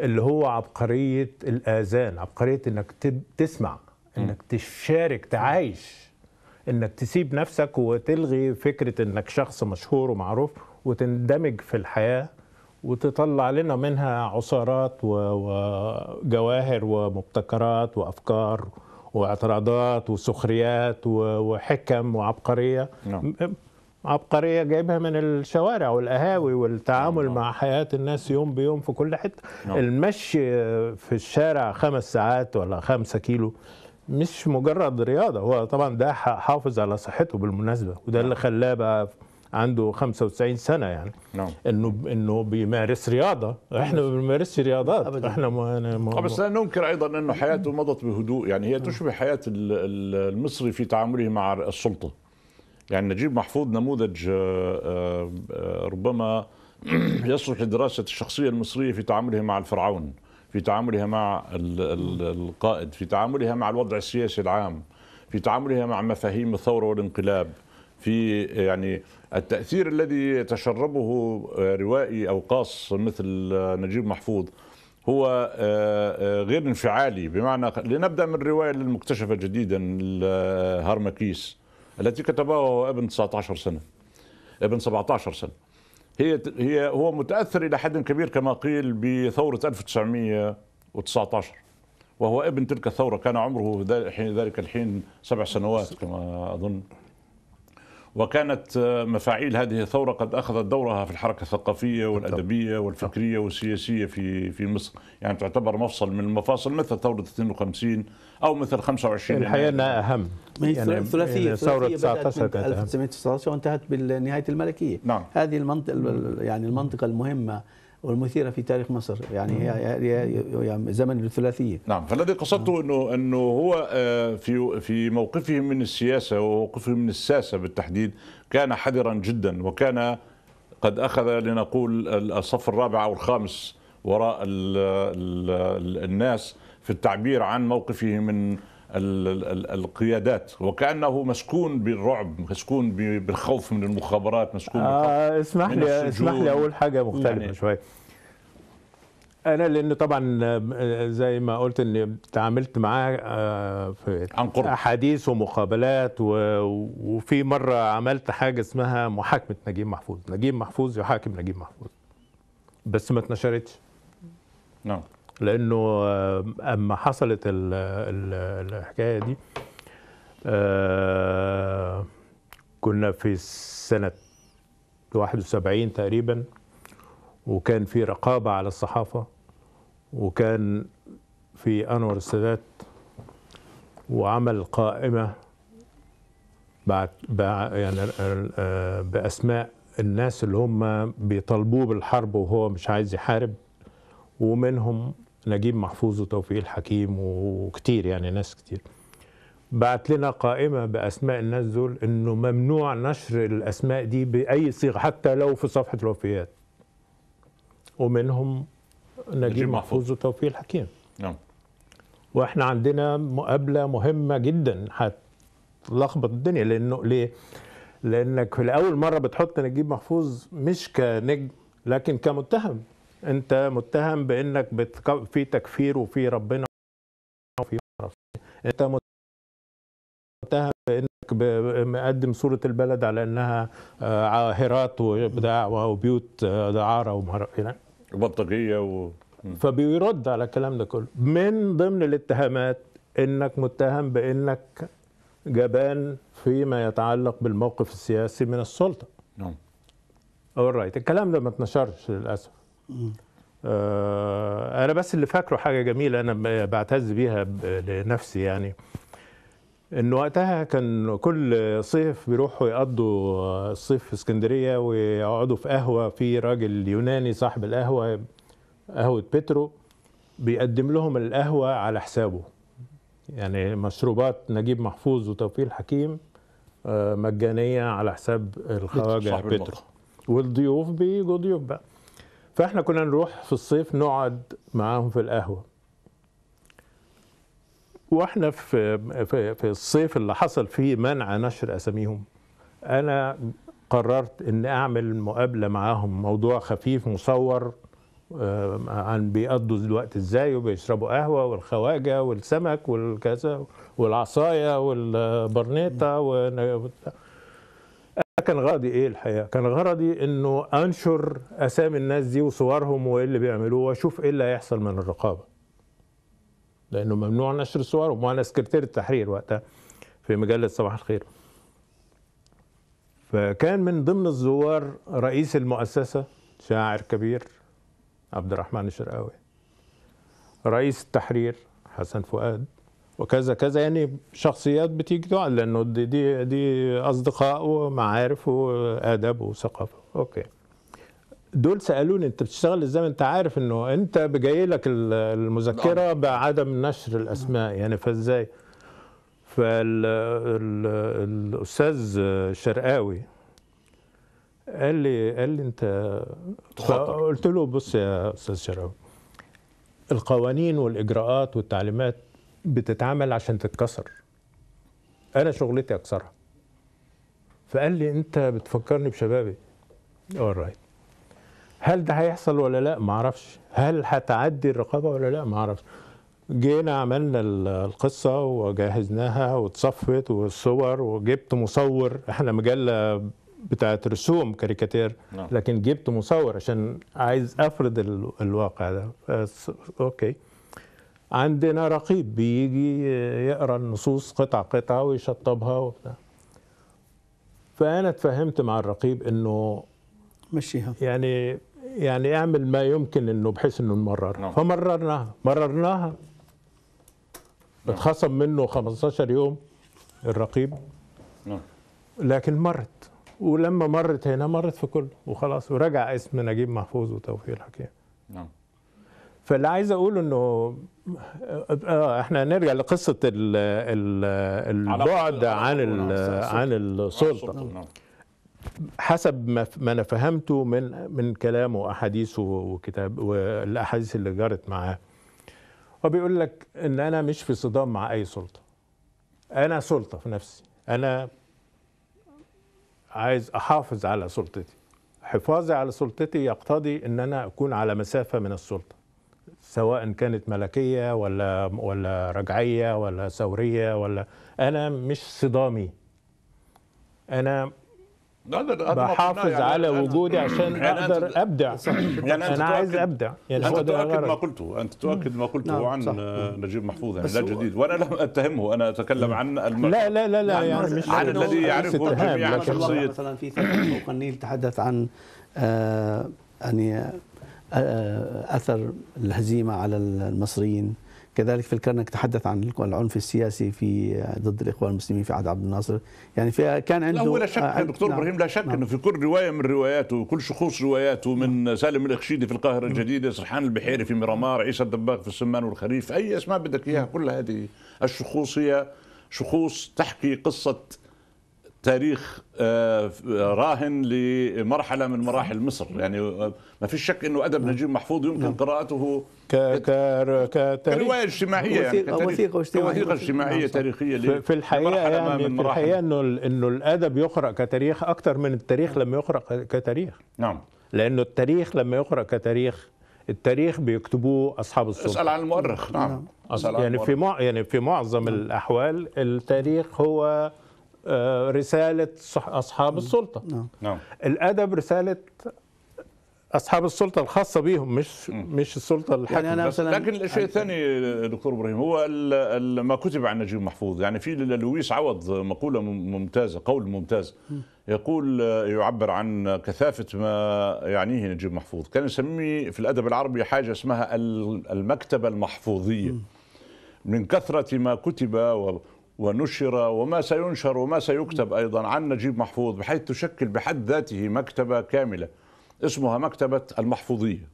[SPEAKER 2] اللي هو عبقرية الآذان عبقرية انك تسمع انك تشارك تعايش انك تسيب نفسك وتلغي فكرة انك شخص مشهور ومعروف وتندمج في الحياة وتطلع لنا منها عصارات وجواهر ومبتكرات وافكار واعتراضات وسخريات وحكم وعبقريه نعم. عبقريه جايبها من الشوارع والقهاوي والتعامل نعم. مع حياه الناس يوم بيوم في كل حته نعم. المشي في الشارع خمس ساعات ولا خمسة كيلو مش مجرد رياضه هو طبعا ده حافظ على صحته بالمناسبه وده اللي نعم. خلاه بقى عنده 95 سنه يعني نعم انه انه بيمارس رياضه احنا ما بنمارسش رياضات أبداً. احنا ما, ما آه، بس
[SPEAKER 1] لا ننكر ايضا انه حياته مضت بهدوء يعني هي تشبه حياه المصري في تعامله مع السلطه يعني نجيب محفوظ نموذج آه، آه، ربما يصلح لدراسه الشخصيه المصريه في تعامله مع الفرعون في تعاملها مع القائد في تعاملها مع الوضع السياسي العام في تعاملها مع مفاهيم الثوره والانقلاب في يعني التأثير الذي يتشربه آه، روائي أو قاص مثل آه، نجيب محفوظ هو آه، غير انفعالي بمعنى لنبدأ من الرواية المكتشفة جديدا هارمكيس التي كتبها وهو ابن 19 سنة ابن 17 سنة هي هي هو متأثر إلى حد كبير كما قيل بثورة 1919 وهو ابن تلك الثورة كان عمره ذلك الحين سبع سنوات كما أظن وكانت مفاعيل هذه الثورة قد أخذت دورها في الحركة الثقافية والأدبية والفكرية والسياسية في في مصر يعني تعتبر مفصل من المفاصل مثل ثورة 52 أو مثل 25 الحقيقة أنها أهم يعني الثلاثية يعني ثورة 19 كانت
[SPEAKER 3] 1919 وانتهت بنهاية الملكية نعم هذه المنطقة يعني المنطقة المهمة والمثيره في تاريخ مصر يعني مم. هي يعني زمن الثلاثيه
[SPEAKER 1] نعم فالذي قصدته انه انه هو آه، في في موقفه من السياسه وموقفه من الساسه بالتحديد كان حذرا جدا وكان قد اخذ لنقول الصف الرابع او الخامس وراء الـ الـ الناس في التعبير عن موقفه من القيادات وكانه مسكون بالرعب مسكون بالخوف من المخابرات مسكون آه اسمح لي اسمح لي اقول حاجه يعني مختلفه يعني شويه
[SPEAKER 2] انا لان طبعا آه، زي ما قلت اني تعاملت معاه آه، في عن قرب. احاديث ومقابلات وفي مره عملت حاجه اسمها محاكمه نجيب محفوظ نجيب محفوظ يحاكم نجيب محفوظ بس ما اتنشرتش نعم no. لانه آه، اما حصلت الحكايه دي آه، كنا في سنه 71 تقريبا وكان في رقابه على الصحافه وكان في انور السادات وعمل قائمه بعد يعني آه، باسماء الناس اللي هم بيطالبوه بالحرب وهو مش عايز يحارب ومنهم نجيب محفوظ وتوفيق الحكيم وكتير يعني ناس كتير بعت لنا قائمة بأسماء الناس دول إنه ممنوع نشر الأسماء دي بأي صيغة حتى لو في صفحة الوفيات ومنهم نجيب محفوظ وتوفيق الحكيم نعم واحنا عندنا مقابلة مهمة جدا هتلخبط الدنيا لأنه ليه؟ لأنك في الأول مرة بتحط نجيب محفوظ مش كنجم لكن كمتهم انت متهم بانك بتك... في تكفير وفي ربنا وفي انت متهم بانك مقدم صوره البلد على انها آه، عاهرات وبتاع وبيوت آه، دعاره ومهر... وبلطجيه و... فبيرد على الكلام ده كله من ضمن الاتهامات انك متهم بانك جبان فيما يتعلق بالموقف السياسي من السلطه نعم اول رايت الكلام ده ما اتنشرش للاسف آه، انا بس اللي فاكره حاجه جميله انا بعتز بيها لنفسي يعني ان وقتها كان كل صيف بيروحوا يقضوا الصيف في اسكندريه ويقعدوا في قهوه في راجل يوناني صاحب القهوه قهوه بيترو بيقدم لهم القهوه على حسابه يعني مشروبات نجيب محفوظ وتوفيق الحكيم آه، مجانيه على حساب الخواجه بيترو والضيوف بيجوا ضيوف بقى فاحنا كنا نروح في الصيف نقعد معاهم في القهوه واحنا في في, الصيف اللي حصل فيه منع نشر اساميهم انا قررت ان اعمل مقابله معاهم موضوع خفيف مصور آه، عن بيقضوا الوقت ازاي وبيشربوا قهوه والخواجه والسمك والكذا والعصايه والبرنيطه و... كان غرضي ايه الحقيقه؟ كان غرضي انه انشر اسامي الناس دي وصورهم وايه اللي بيعملوه واشوف ايه اللي هيحصل من الرقابه. لانه ممنوع نشر صورهم وانا سكرتير التحرير وقتها في مجله صباح الخير. فكان من ضمن الزوار رئيس المؤسسه شاعر كبير عبد الرحمن الشرقاوي. رئيس التحرير حسن فؤاد وكذا كذا يعني شخصيات بتيجي تقعد لانه دي دي, دي اصدقاء ومعارف واداب وثقافه اوكي دول سالوني انت بتشتغل ازاي انت عارف انه انت بجاي لك المذكره نعم. بعدم نشر الاسماء نعم. يعني فازاي فالاستاذ شرقاوي قال لي قال لي انت قلت له بص يا استاذ شرقاوي القوانين والاجراءات والتعليمات بتتعمل عشان تتكسر انا شغلتي اكسرها فقال لي انت بتفكرني بشبابي رايت هل ده هيحصل ولا لا ما اعرفش هل هتعدي الرقابه ولا لا ما اعرفش جينا عملنا القصه وجهزناها واتصفت والصور وجبت مصور احنا مجله بتاعت رسوم كاريكاتير نعم. لكن جبت مصور عشان عايز افرض الواقع ده اوكي عندنا رقيب بيجي يقرا النصوص قطعه قطعه ويشطبها وبتاع فانا اتفهمت مع الرقيب انه مشيها يعني يعني اعمل ما يمكن انه بحيث انه نمررها نعم. فمررناها مررناها اتخصم منه 15 يوم الرقيب نعم. لكن مرت ولما مرت هنا مرت في كله وخلاص ورجع اسم نجيب محفوظ وتوفيق الحكيم نعم فاللي عايز اقوله انه اه, آه، احنا هنرجع لقصه الـ الـ البعد عن عن السلطه نعم. حسب ما, ما انا فهمته من من كلامه واحاديثه وكتاب والاحاديث اللي جرت معاه هو بيقول لك ان انا مش في صدام مع اي سلطه انا سلطه في نفسي انا عايز احافظ على سلطتي حفاظي على سلطتي يقتضي ان انا اكون على مسافه من السلطه سواء كانت ملكيه ولا ولا رجعيه ولا ثوريه ولا انا مش صدامي انا بحافظ يعني على وجودي عشان يعني اقدر ابدع يعني انا عايز ابدع يعني انت تؤكد ما
[SPEAKER 1] قلته انت تؤكد ما قلته نعم، عن نجيب محفوظ يعني لا جديد وانا لم اتهمه انا اتكلم عن لا لا لا لا يعني, عن الذي يعرفه الجميع عن شخصيه مثلا
[SPEAKER 3] في ثلاث فوق النيل تحدث عن آه، يعني آه، اثر الهزيمه على المصريين كذلك في الكرنك تحدث عن العنف السياسي في آه، ضد الاخوان المسلمين في عهد عبد الناصر يعني في آه، كان عنده لا شك آه دكتور نعم ابراهيم
[SPEAKER 1] لا شك نعم انه في كل روايه من رواياته كل شخوص رواياته من نعم. سالم الاخشيدي في القاهره نعم. الجديده سرحان البحيري في ميرامار عيسى الدباغ في السمان والخريف اي اسماء بدك اياها نعم. كل هذه الشخوص هي شخوص تحكي قصه تاريخ آه، راهن لمرحله من مراحل مصر يعني آه، ما في شك انه ادب نجيب محفوظ يمكن نعم. قراءته
[SPEAKER 2] ك ك كروايه اجتماعيه يعني وثيقه اجتماعيه اجتماعيه نعم، تاريخيه في الحقيقه يعني في الحقيقه يعني انه انه الادب يقرا كتاريخ اكثر من التاريخ لما يقرا كتاريخ نعم لانه التاريخ لما يقرا كتاريخ التاريخ بيكتبوه اصحاب السلطه اسال عن المؤرخ نعم, نعم. أسأل يعني عن المؤرخ. في مع... يعني في معظم نعم. الاحوال التاريخ هو آه، رسالة أصحاب نعم. السلطة نعم. نعم. الأدب رسالة اصحاب السلطه الخاصه بيهم مش مش السلطه الحاكمه يعني أنا مثلا لكن الشيء يعني
[SPEAKER 1] الثاني دكتور ابراهيم هو ما كتب عن نجيب محفوظ يعني في لويس عوض مقوله ممتازه قول ممتاز يقول يعبر عن كثافه ما يعنيه نجيب محفوظ كان يسميه في الادب العربي حاجه اسمها المكتبه المحفوظيه من كثره ما كتب ونشر وما سينشر وما سيكتب أيضا عن نجيب محفوظ بحيث تشكل بحد ذاته مكتبة كاملة اسمها مكتبة المحفوظية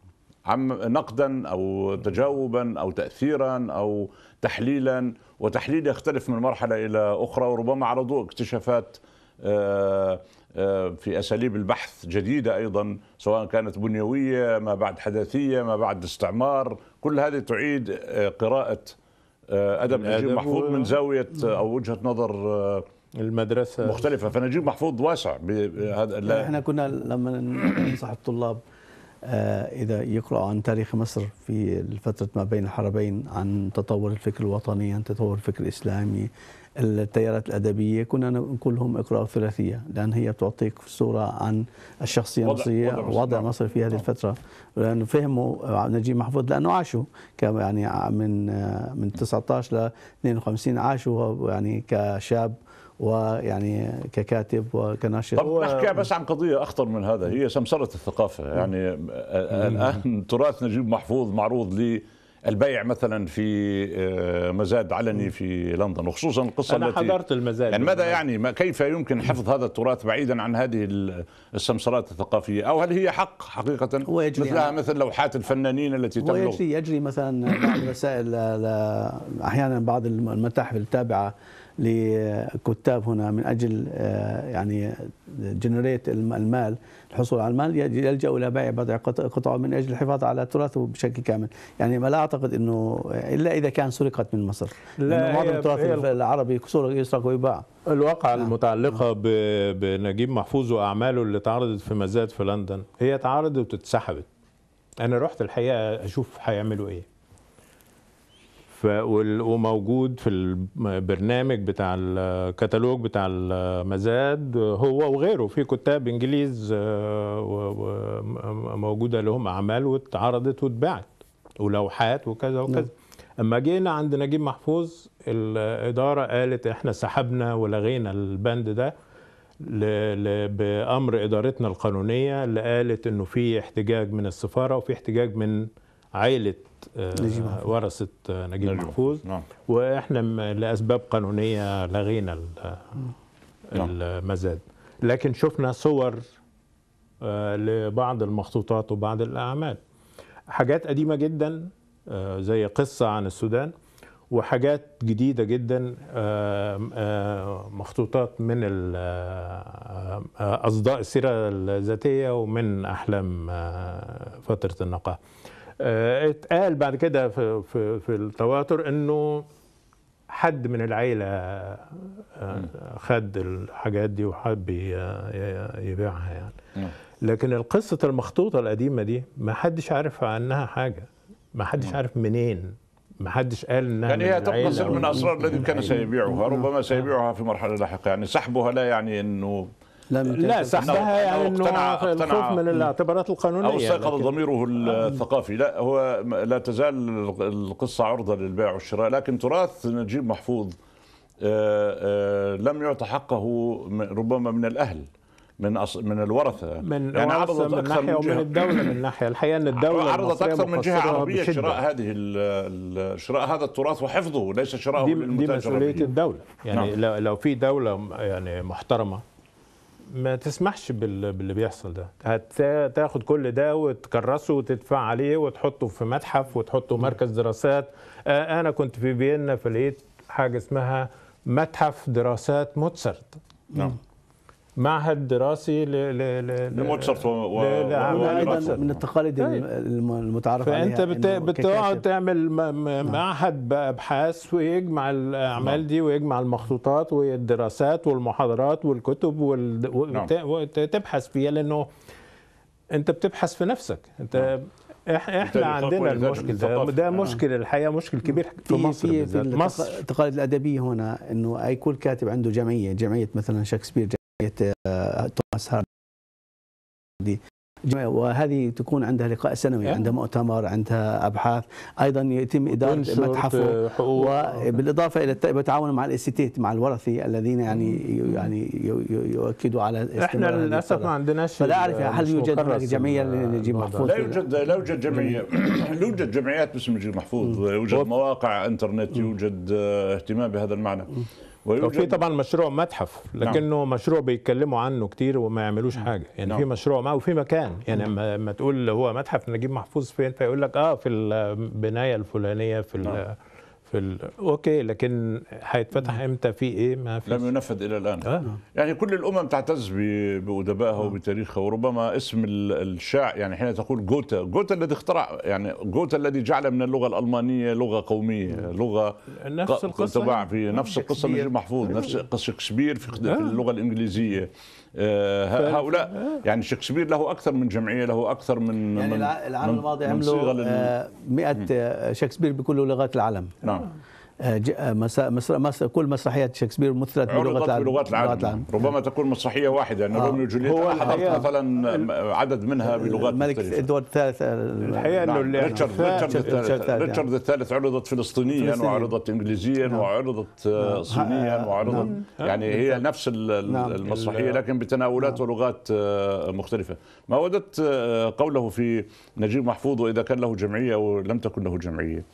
[SPEAKER 1] عم نقدا أو تجاوبا أو تأثيرا أو تحليلا وتحليل يختلف من مرحلة إلى أخرى وربما على ضوء اكتشافات آه، آه، في أساليب البحث جديدة أيضا سواء كانت بنيوية ما بعد حداثية ما بعد استعمار كل هذه تعيد آه، قراءة آه، ادم نجيب محفوظ و... من زاويه آه، او وجهه نظر آه، المدرسه مختلفه فنجيب محفوظ واسع
[SPEAKER 3] بهذا لا احنا كنا لما ننصح الطلاب اذا يقراوا عن تاريخ مصر في فتره ما بين الحربين عن تطور الفكر الوطني عن تطور الفكر الاسلامي التيارات الادبيه كنا نقول لهم اقراء ثلاثيه لان هي بتعطيك صوره عن الشخصيه المصريه وضع مصر في هذه نعم. الفتره لانه فهموا نجيب محفوظ لانه عاشوا يعني من من 19 ل 52 عاشوا يعني كشاب ويعني ككاتب وكناشط طب نحكي بس
[SPEAKER 1] عن قضية أخطر من هذا هي سمسرة الثقافة يعني الآن تراث نجيب محفوظ معروض لي البيع مثلا في آه، مزاد علني في لندن وخصوصا القصه أنا التي حضرت المزاد يعني ماذا يعني ما كيف يمكن حفظ هذا التراث بعيدا عن هذه السمسرات الثقافية أو هل هي حق حقيقة هو يجري مثلها يعني مثل لوحات الفنانين التي تبلغ يجري,
[SPEAKER 3] يجري مثلا بعض الرسائل أحيانا بعض المتاحف التابعة لكتاب هنا من أجل آه، يعني جنريت المال الحصول على المال يلجا الى بيع بضع قطع من اجل الحفاظ على تراثه بشكل كامل، يعني ما لا اعتقد انه الا اذا كان سرقت من مصر، لانه معظم التراث العربي يسرق ويباع.
[SPEAKER 2] الواقعة نعم. المتعلقة نعم. بنجيب محفوظ وأعماله اللي اتعرضت في مزاد في لندن هي اتعرضت وتتسحبت أنا رحت الحقيقة أشوف هيعملوا إيه وموجود في البرنامج بتاع الكتالوج بتاع المزاد هو وغيره في كتاب انجليز آه، موجوده لهم اعمال واتعرضت واتباعت ولوحات وكذا وكذا نعم. اما جينا عند نجيب محفوظ الاداره قالت احنا سحبنا ولغينا البند ده بامر ادارتنا القانونيه اللي قالت انه في احتجاج من السفاره وفي احتجاج من عائله نجيب آه، محفوظ. ورثة آه، نجيب محفوظ نعم. واحنا لاسباب قانونيه لغينا نعم. المزاد لكن شفنا صور آه، لبعض المخطوطات وبعض الاعمال حاجات قديمه جدا زي قصه عن السودان وحاجات جديده جدا مخطوطات من اصداء السيره الذاتيه ومن احلام فتره النقاهه آه، اتقال بعد كده في, في, في التواتر انه حد من العيلة آه، خد الحاجات دي وحب يبيعها يعني لكن القصة المخطوطة القديمة دي ما حدش عارف عنها حاجة ما حدش عارف منين ما حدش قال انها يعني هي تقتصر من اسرار الذي كان
[SPEAKER 1] سيبيعها ربما سيبيعها في مرحله لاحقه يعني سحبها لا يعني انه لم لا سحبها يعني انه اقتنع الخوف من
[SPEAKER 2] الاعتبارات القانونيه او استيقظ يعني
[SPEAKER 1] ضميره نعم. الثقافي لا هو لا تزال القصه عرضه للبيع والشراء لكن تراث نجيب محفوظ آه، آه، لم يعط حقه ربما من الاهل من أص... من الورثه من يعني عرضت من ناحيه من ومن الدوله من ناحيه الحقيقه ان الدوله عرضت اكثر من جهه عربيه بشدة. شراء هذه شراء هذا التراث وحفظه ليس شراءه دي, دي
[SPEAKER 2] مسؤوليه الدوله يعني نعم. لو في دوله يعني محترمه ما تسمحش باللي بيحصل ده هتاخد كل ده وتكرسه وتدفع عليه وتحطه في متحف وتحطه مركز دراسات انا كنت في فيينا فلقيت حاجه اسمها متحف دراسات موتسرت نعم معهد دراسي ل ل ل لموتشارت ايضا
[SPEAKER 3] من التقاليد طيب. المتعارف عليها فانت بتقعد
[SPEAKER 2] تعمل نعم. معهد بابحاث ويجمع الاعمال نعم. دي ويجمع المخطوطات والدراسات والمحاضرات والكتب وال... نعم. وتبحث فيها لانه انت بتبحث في نفسك انت احنا عندنا المشكلة ده مشكل الحقيقه مشكل كبير في مصر في, في
[SPEAKER 3] التقاليد الادبيه هنا انه اي كل كاتب عنده جمعيه جمعيه مثلا شكسبير آه، توماس هاردي وهذه تكون عندها لقاء سنوي إيه. عندها مؤتمر عندها ابحاث ايضا يتم اداره متحفه وبالاضافه الى التعاون مع الاستيت مع الورثي الذين يعني يعني يؤكدوا على احنا للاسف ما
[SPEAKER 2] عندناش فلا اعرف هل يوجد جمعيه
[SPEAKER 3] لنجيب محفوظ لا يوجد
[SPEAKER 2] لا يوجد جمعيه
[SPEAKER 1] يوجد جمعيات باسم نجيب محفوظ يوجد مواقع انترنت يوجد آه، اهتمام بهذا المعنى وفي طبعا مشروع متحف نعم.
[SPEAKER 2] لكنه نعم. مشروع بيتكلموا عنه كتير وما يعملوش نعم. حاجه يعني نعم. في مشروع ما وفي مكان يعني لما نعم. تقول هو متحف نجيب محفوظ فين فيقول لك اه في البنايه الفلانيه في نعم. في ال... اوكي لكن هيتفتح امتى في ايه ما في لم
[SPEAKER 1] ينفذ الى الان آه. يعني كل الامم تعتز بادبائها آه. وبتاريخها وربما اسم الشاعر يعني حين تقول جوتا جوتا الذي اخترع يعني جوتا الذي جعل من اللغه الالمانيه لغه قوميه لغه نفس القصه في نفس القصه محفوظ نفس شكسبير في آه. اللغه الانجليزيه آه، هؤلاء آه.
[SPEAKER 3] يعني شكسبير له اكثر من جمعيه له اكثر من يعني العام الماضي عملوا 100 شكسبير بكل لغات العالم نعم مسا مسا كل مسرحيات شكسبير مثلت بلغه العالم. بلغات العالم. العالم ربما
[SPEAKER 1] تكون مسرحيه واحده ان آه. روميو جولييت حضرت مثلا عدد منها آه، بلغات ملك ادوارد الثالث آه، الحقيقه انه نعم. ريتشارد ريتشارد ريتشارد الثالث عرضت فلسطينيا وعرضت انجليزيا نعم. وعرضت آه، نعم. صينيا نعم. وعرضت نعم. يعني هي نفس المسرحيه لكن بتناولات ولغات مختلفه ما وددت قوله في نجيب محفوظ واذا كان له جمعيه ولم تكن له جمعيه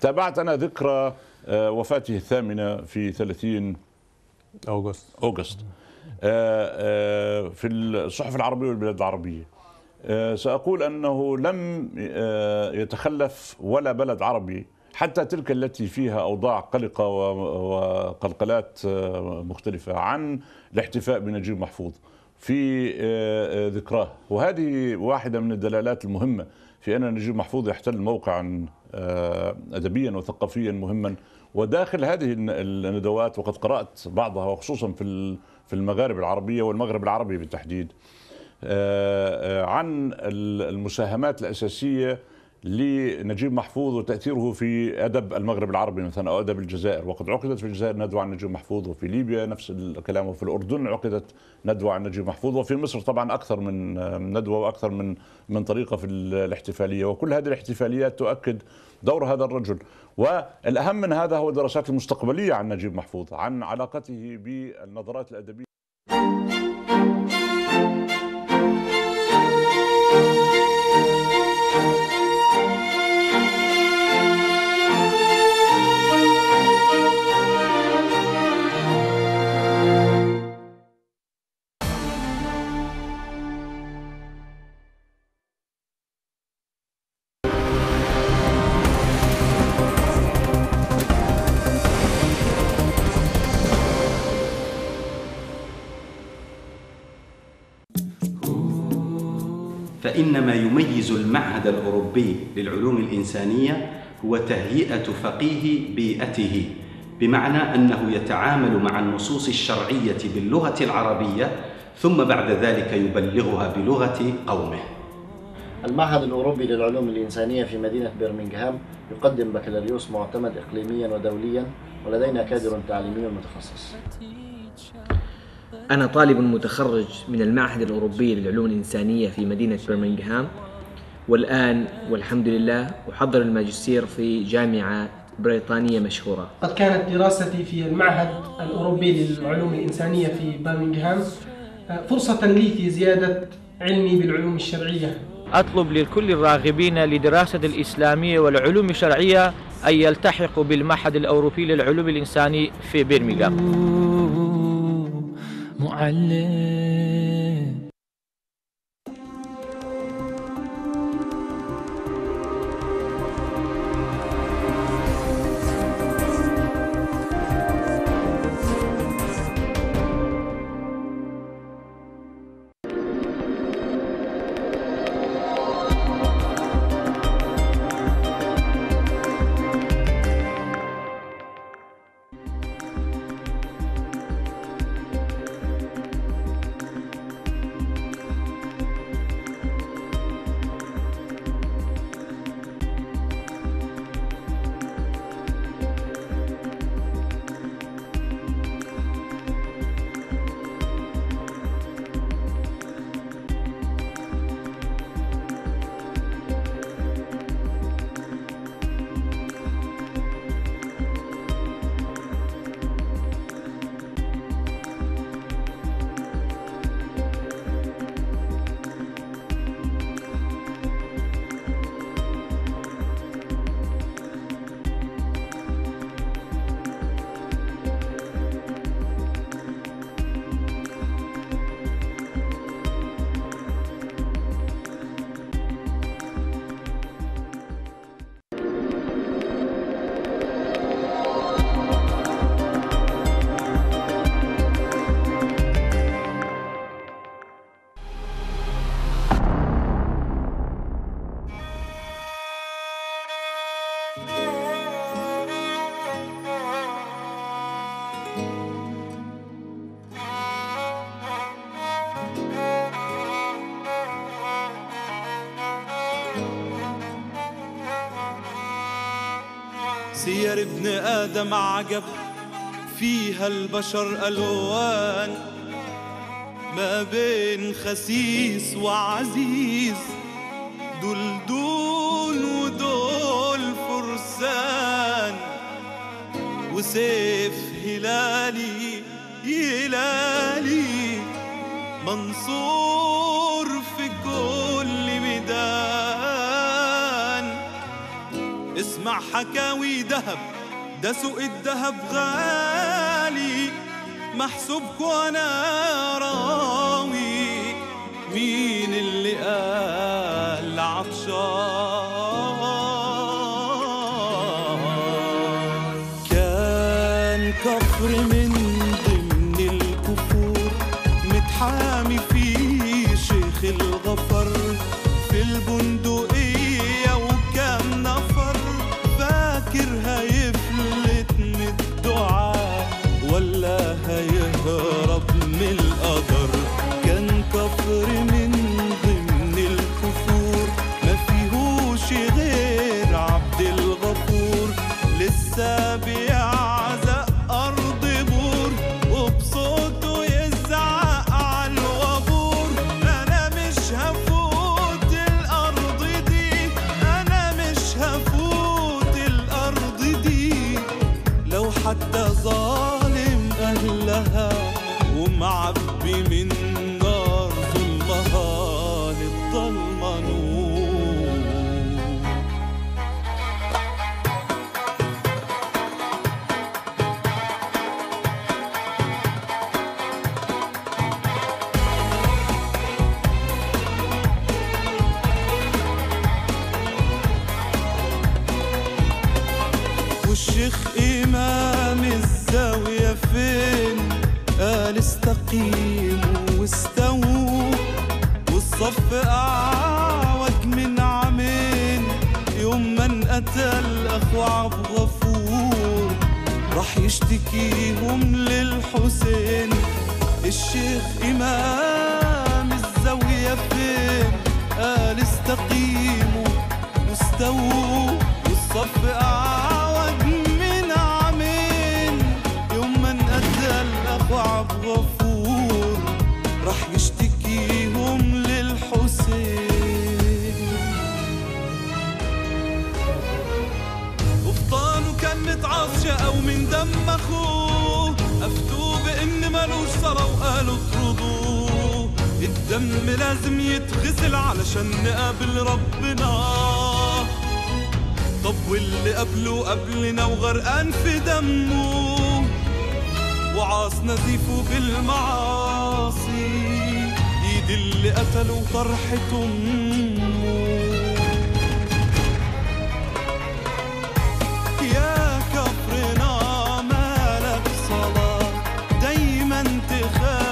[SPEAKER 1] تابعت انا ذكرى آه، وفاته الثامنة في 30 أغسطس أغسطس في الصحف العربية والبلاد العربية آه، سأقول أنه لم آه، يتخلف ولا بلد عربي حتى تلك التي فيها أوضاع قلقة وقلقلات مختلفة عن الاحتفاء بنجيب محفوظ في ذكراه وهذه واحدة من الدلالات المهمة في أن نجيب محفوظ يحتل موقعا أدبيا وثقافيا مهما وداخل هذه الندوات وقد قرأت بعضها وخصوصا في في المغارب العربية والمغرب العربي بالتحديد آه، آه، عن المساهمات الأساسية لنجيب محفوظ وتأثيره في أدب المغرب العربي مثلا أو أدب الجزائر وقد عقدت في الجزائر ندوة عن نجيب محفوظ وفي ليبيا نفس الكلام وفي الأردن عقدت ندوة عن نجيب محفوظ وفي مصر طبعا أكثر من آه، ندوة وأكثر من من طريقة في الاحتفالية وكل هذه الاحتفاليات تؤكد دور هذا الرجل والأهم من هذا هو الدراسات المستقبلية عن نجيب محفوظ عن علاقته بالنظرات الأدبية
[SPEAKER 3] فإن ما يميز المعهد الأوروبي للعلوم الإنسانية هو تهيئة فقيه بيئته بمعنى أنه يتعامل مع النصوص الشرعية باللغة العربية ثم بعد ذلك يبلغها بلغة قومه المعهد الأوروبي للعلوم الإنسانية في مدينة برمنغهام يقدم بكالوريوس معتمد إقليميا ودوليا ولدينا كادر تعليمي متخصص أنا طالب متخرج من المعهد الأوروبي للعلوم الإنسانية في مدينة برمنغهام والآن والحمد لله أحضر الماجستير في جامعة بريطانية مشهورة قد كانت دراستي في المعهد الأوروبي للعلوم الإنسانية في برمنغهام آه، فرصة لي في زيادة علمي بالعلوم الشرعية أطلب لكل الراغبين لدراسة الإسلامية والعلوم الشرعية أن يلتحقوا بالمعهد الأوروبي للعلوم الإنسانية في برمنغهام
[SPEAKER 4] معلم دار ابن آدم عجب فيها البشر ألوان ما بين خسيس وعزيز دول دول ودول فرسان وسيف هلالي هلالي منصور في كل ميدان اسمع حكاوي دهب ده سوق الدهب غالي محسوبكوا انا راوي مين اللي استووا والصف أعوج من عامين يوم ما انقتل أخو عبد الغفور راح يشتكيهم للحسين قبطانه كان متعصية أو من دم أخوه أفتوه بإن ملوش صلاة وقالوا اطردوه الدم لازم يتغسل علشان نقابل ربنا طب واللي قبله قبلنا وغرقان في دمه وعاص نزيفه بالمعاصي ايد اللي قتله وطرحة امه يا كفرنا مالك صلاة دايما تخاف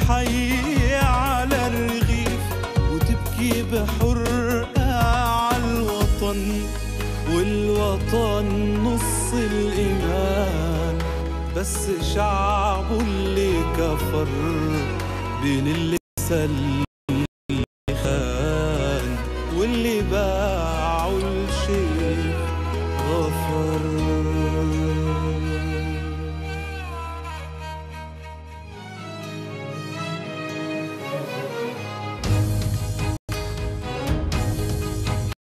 [SPEAKER 4] تحيي على الرغيف وتبكي بحرقة على الوطن والوطن نص الإيمان بس شعبه اللي كفر بين اللي سلم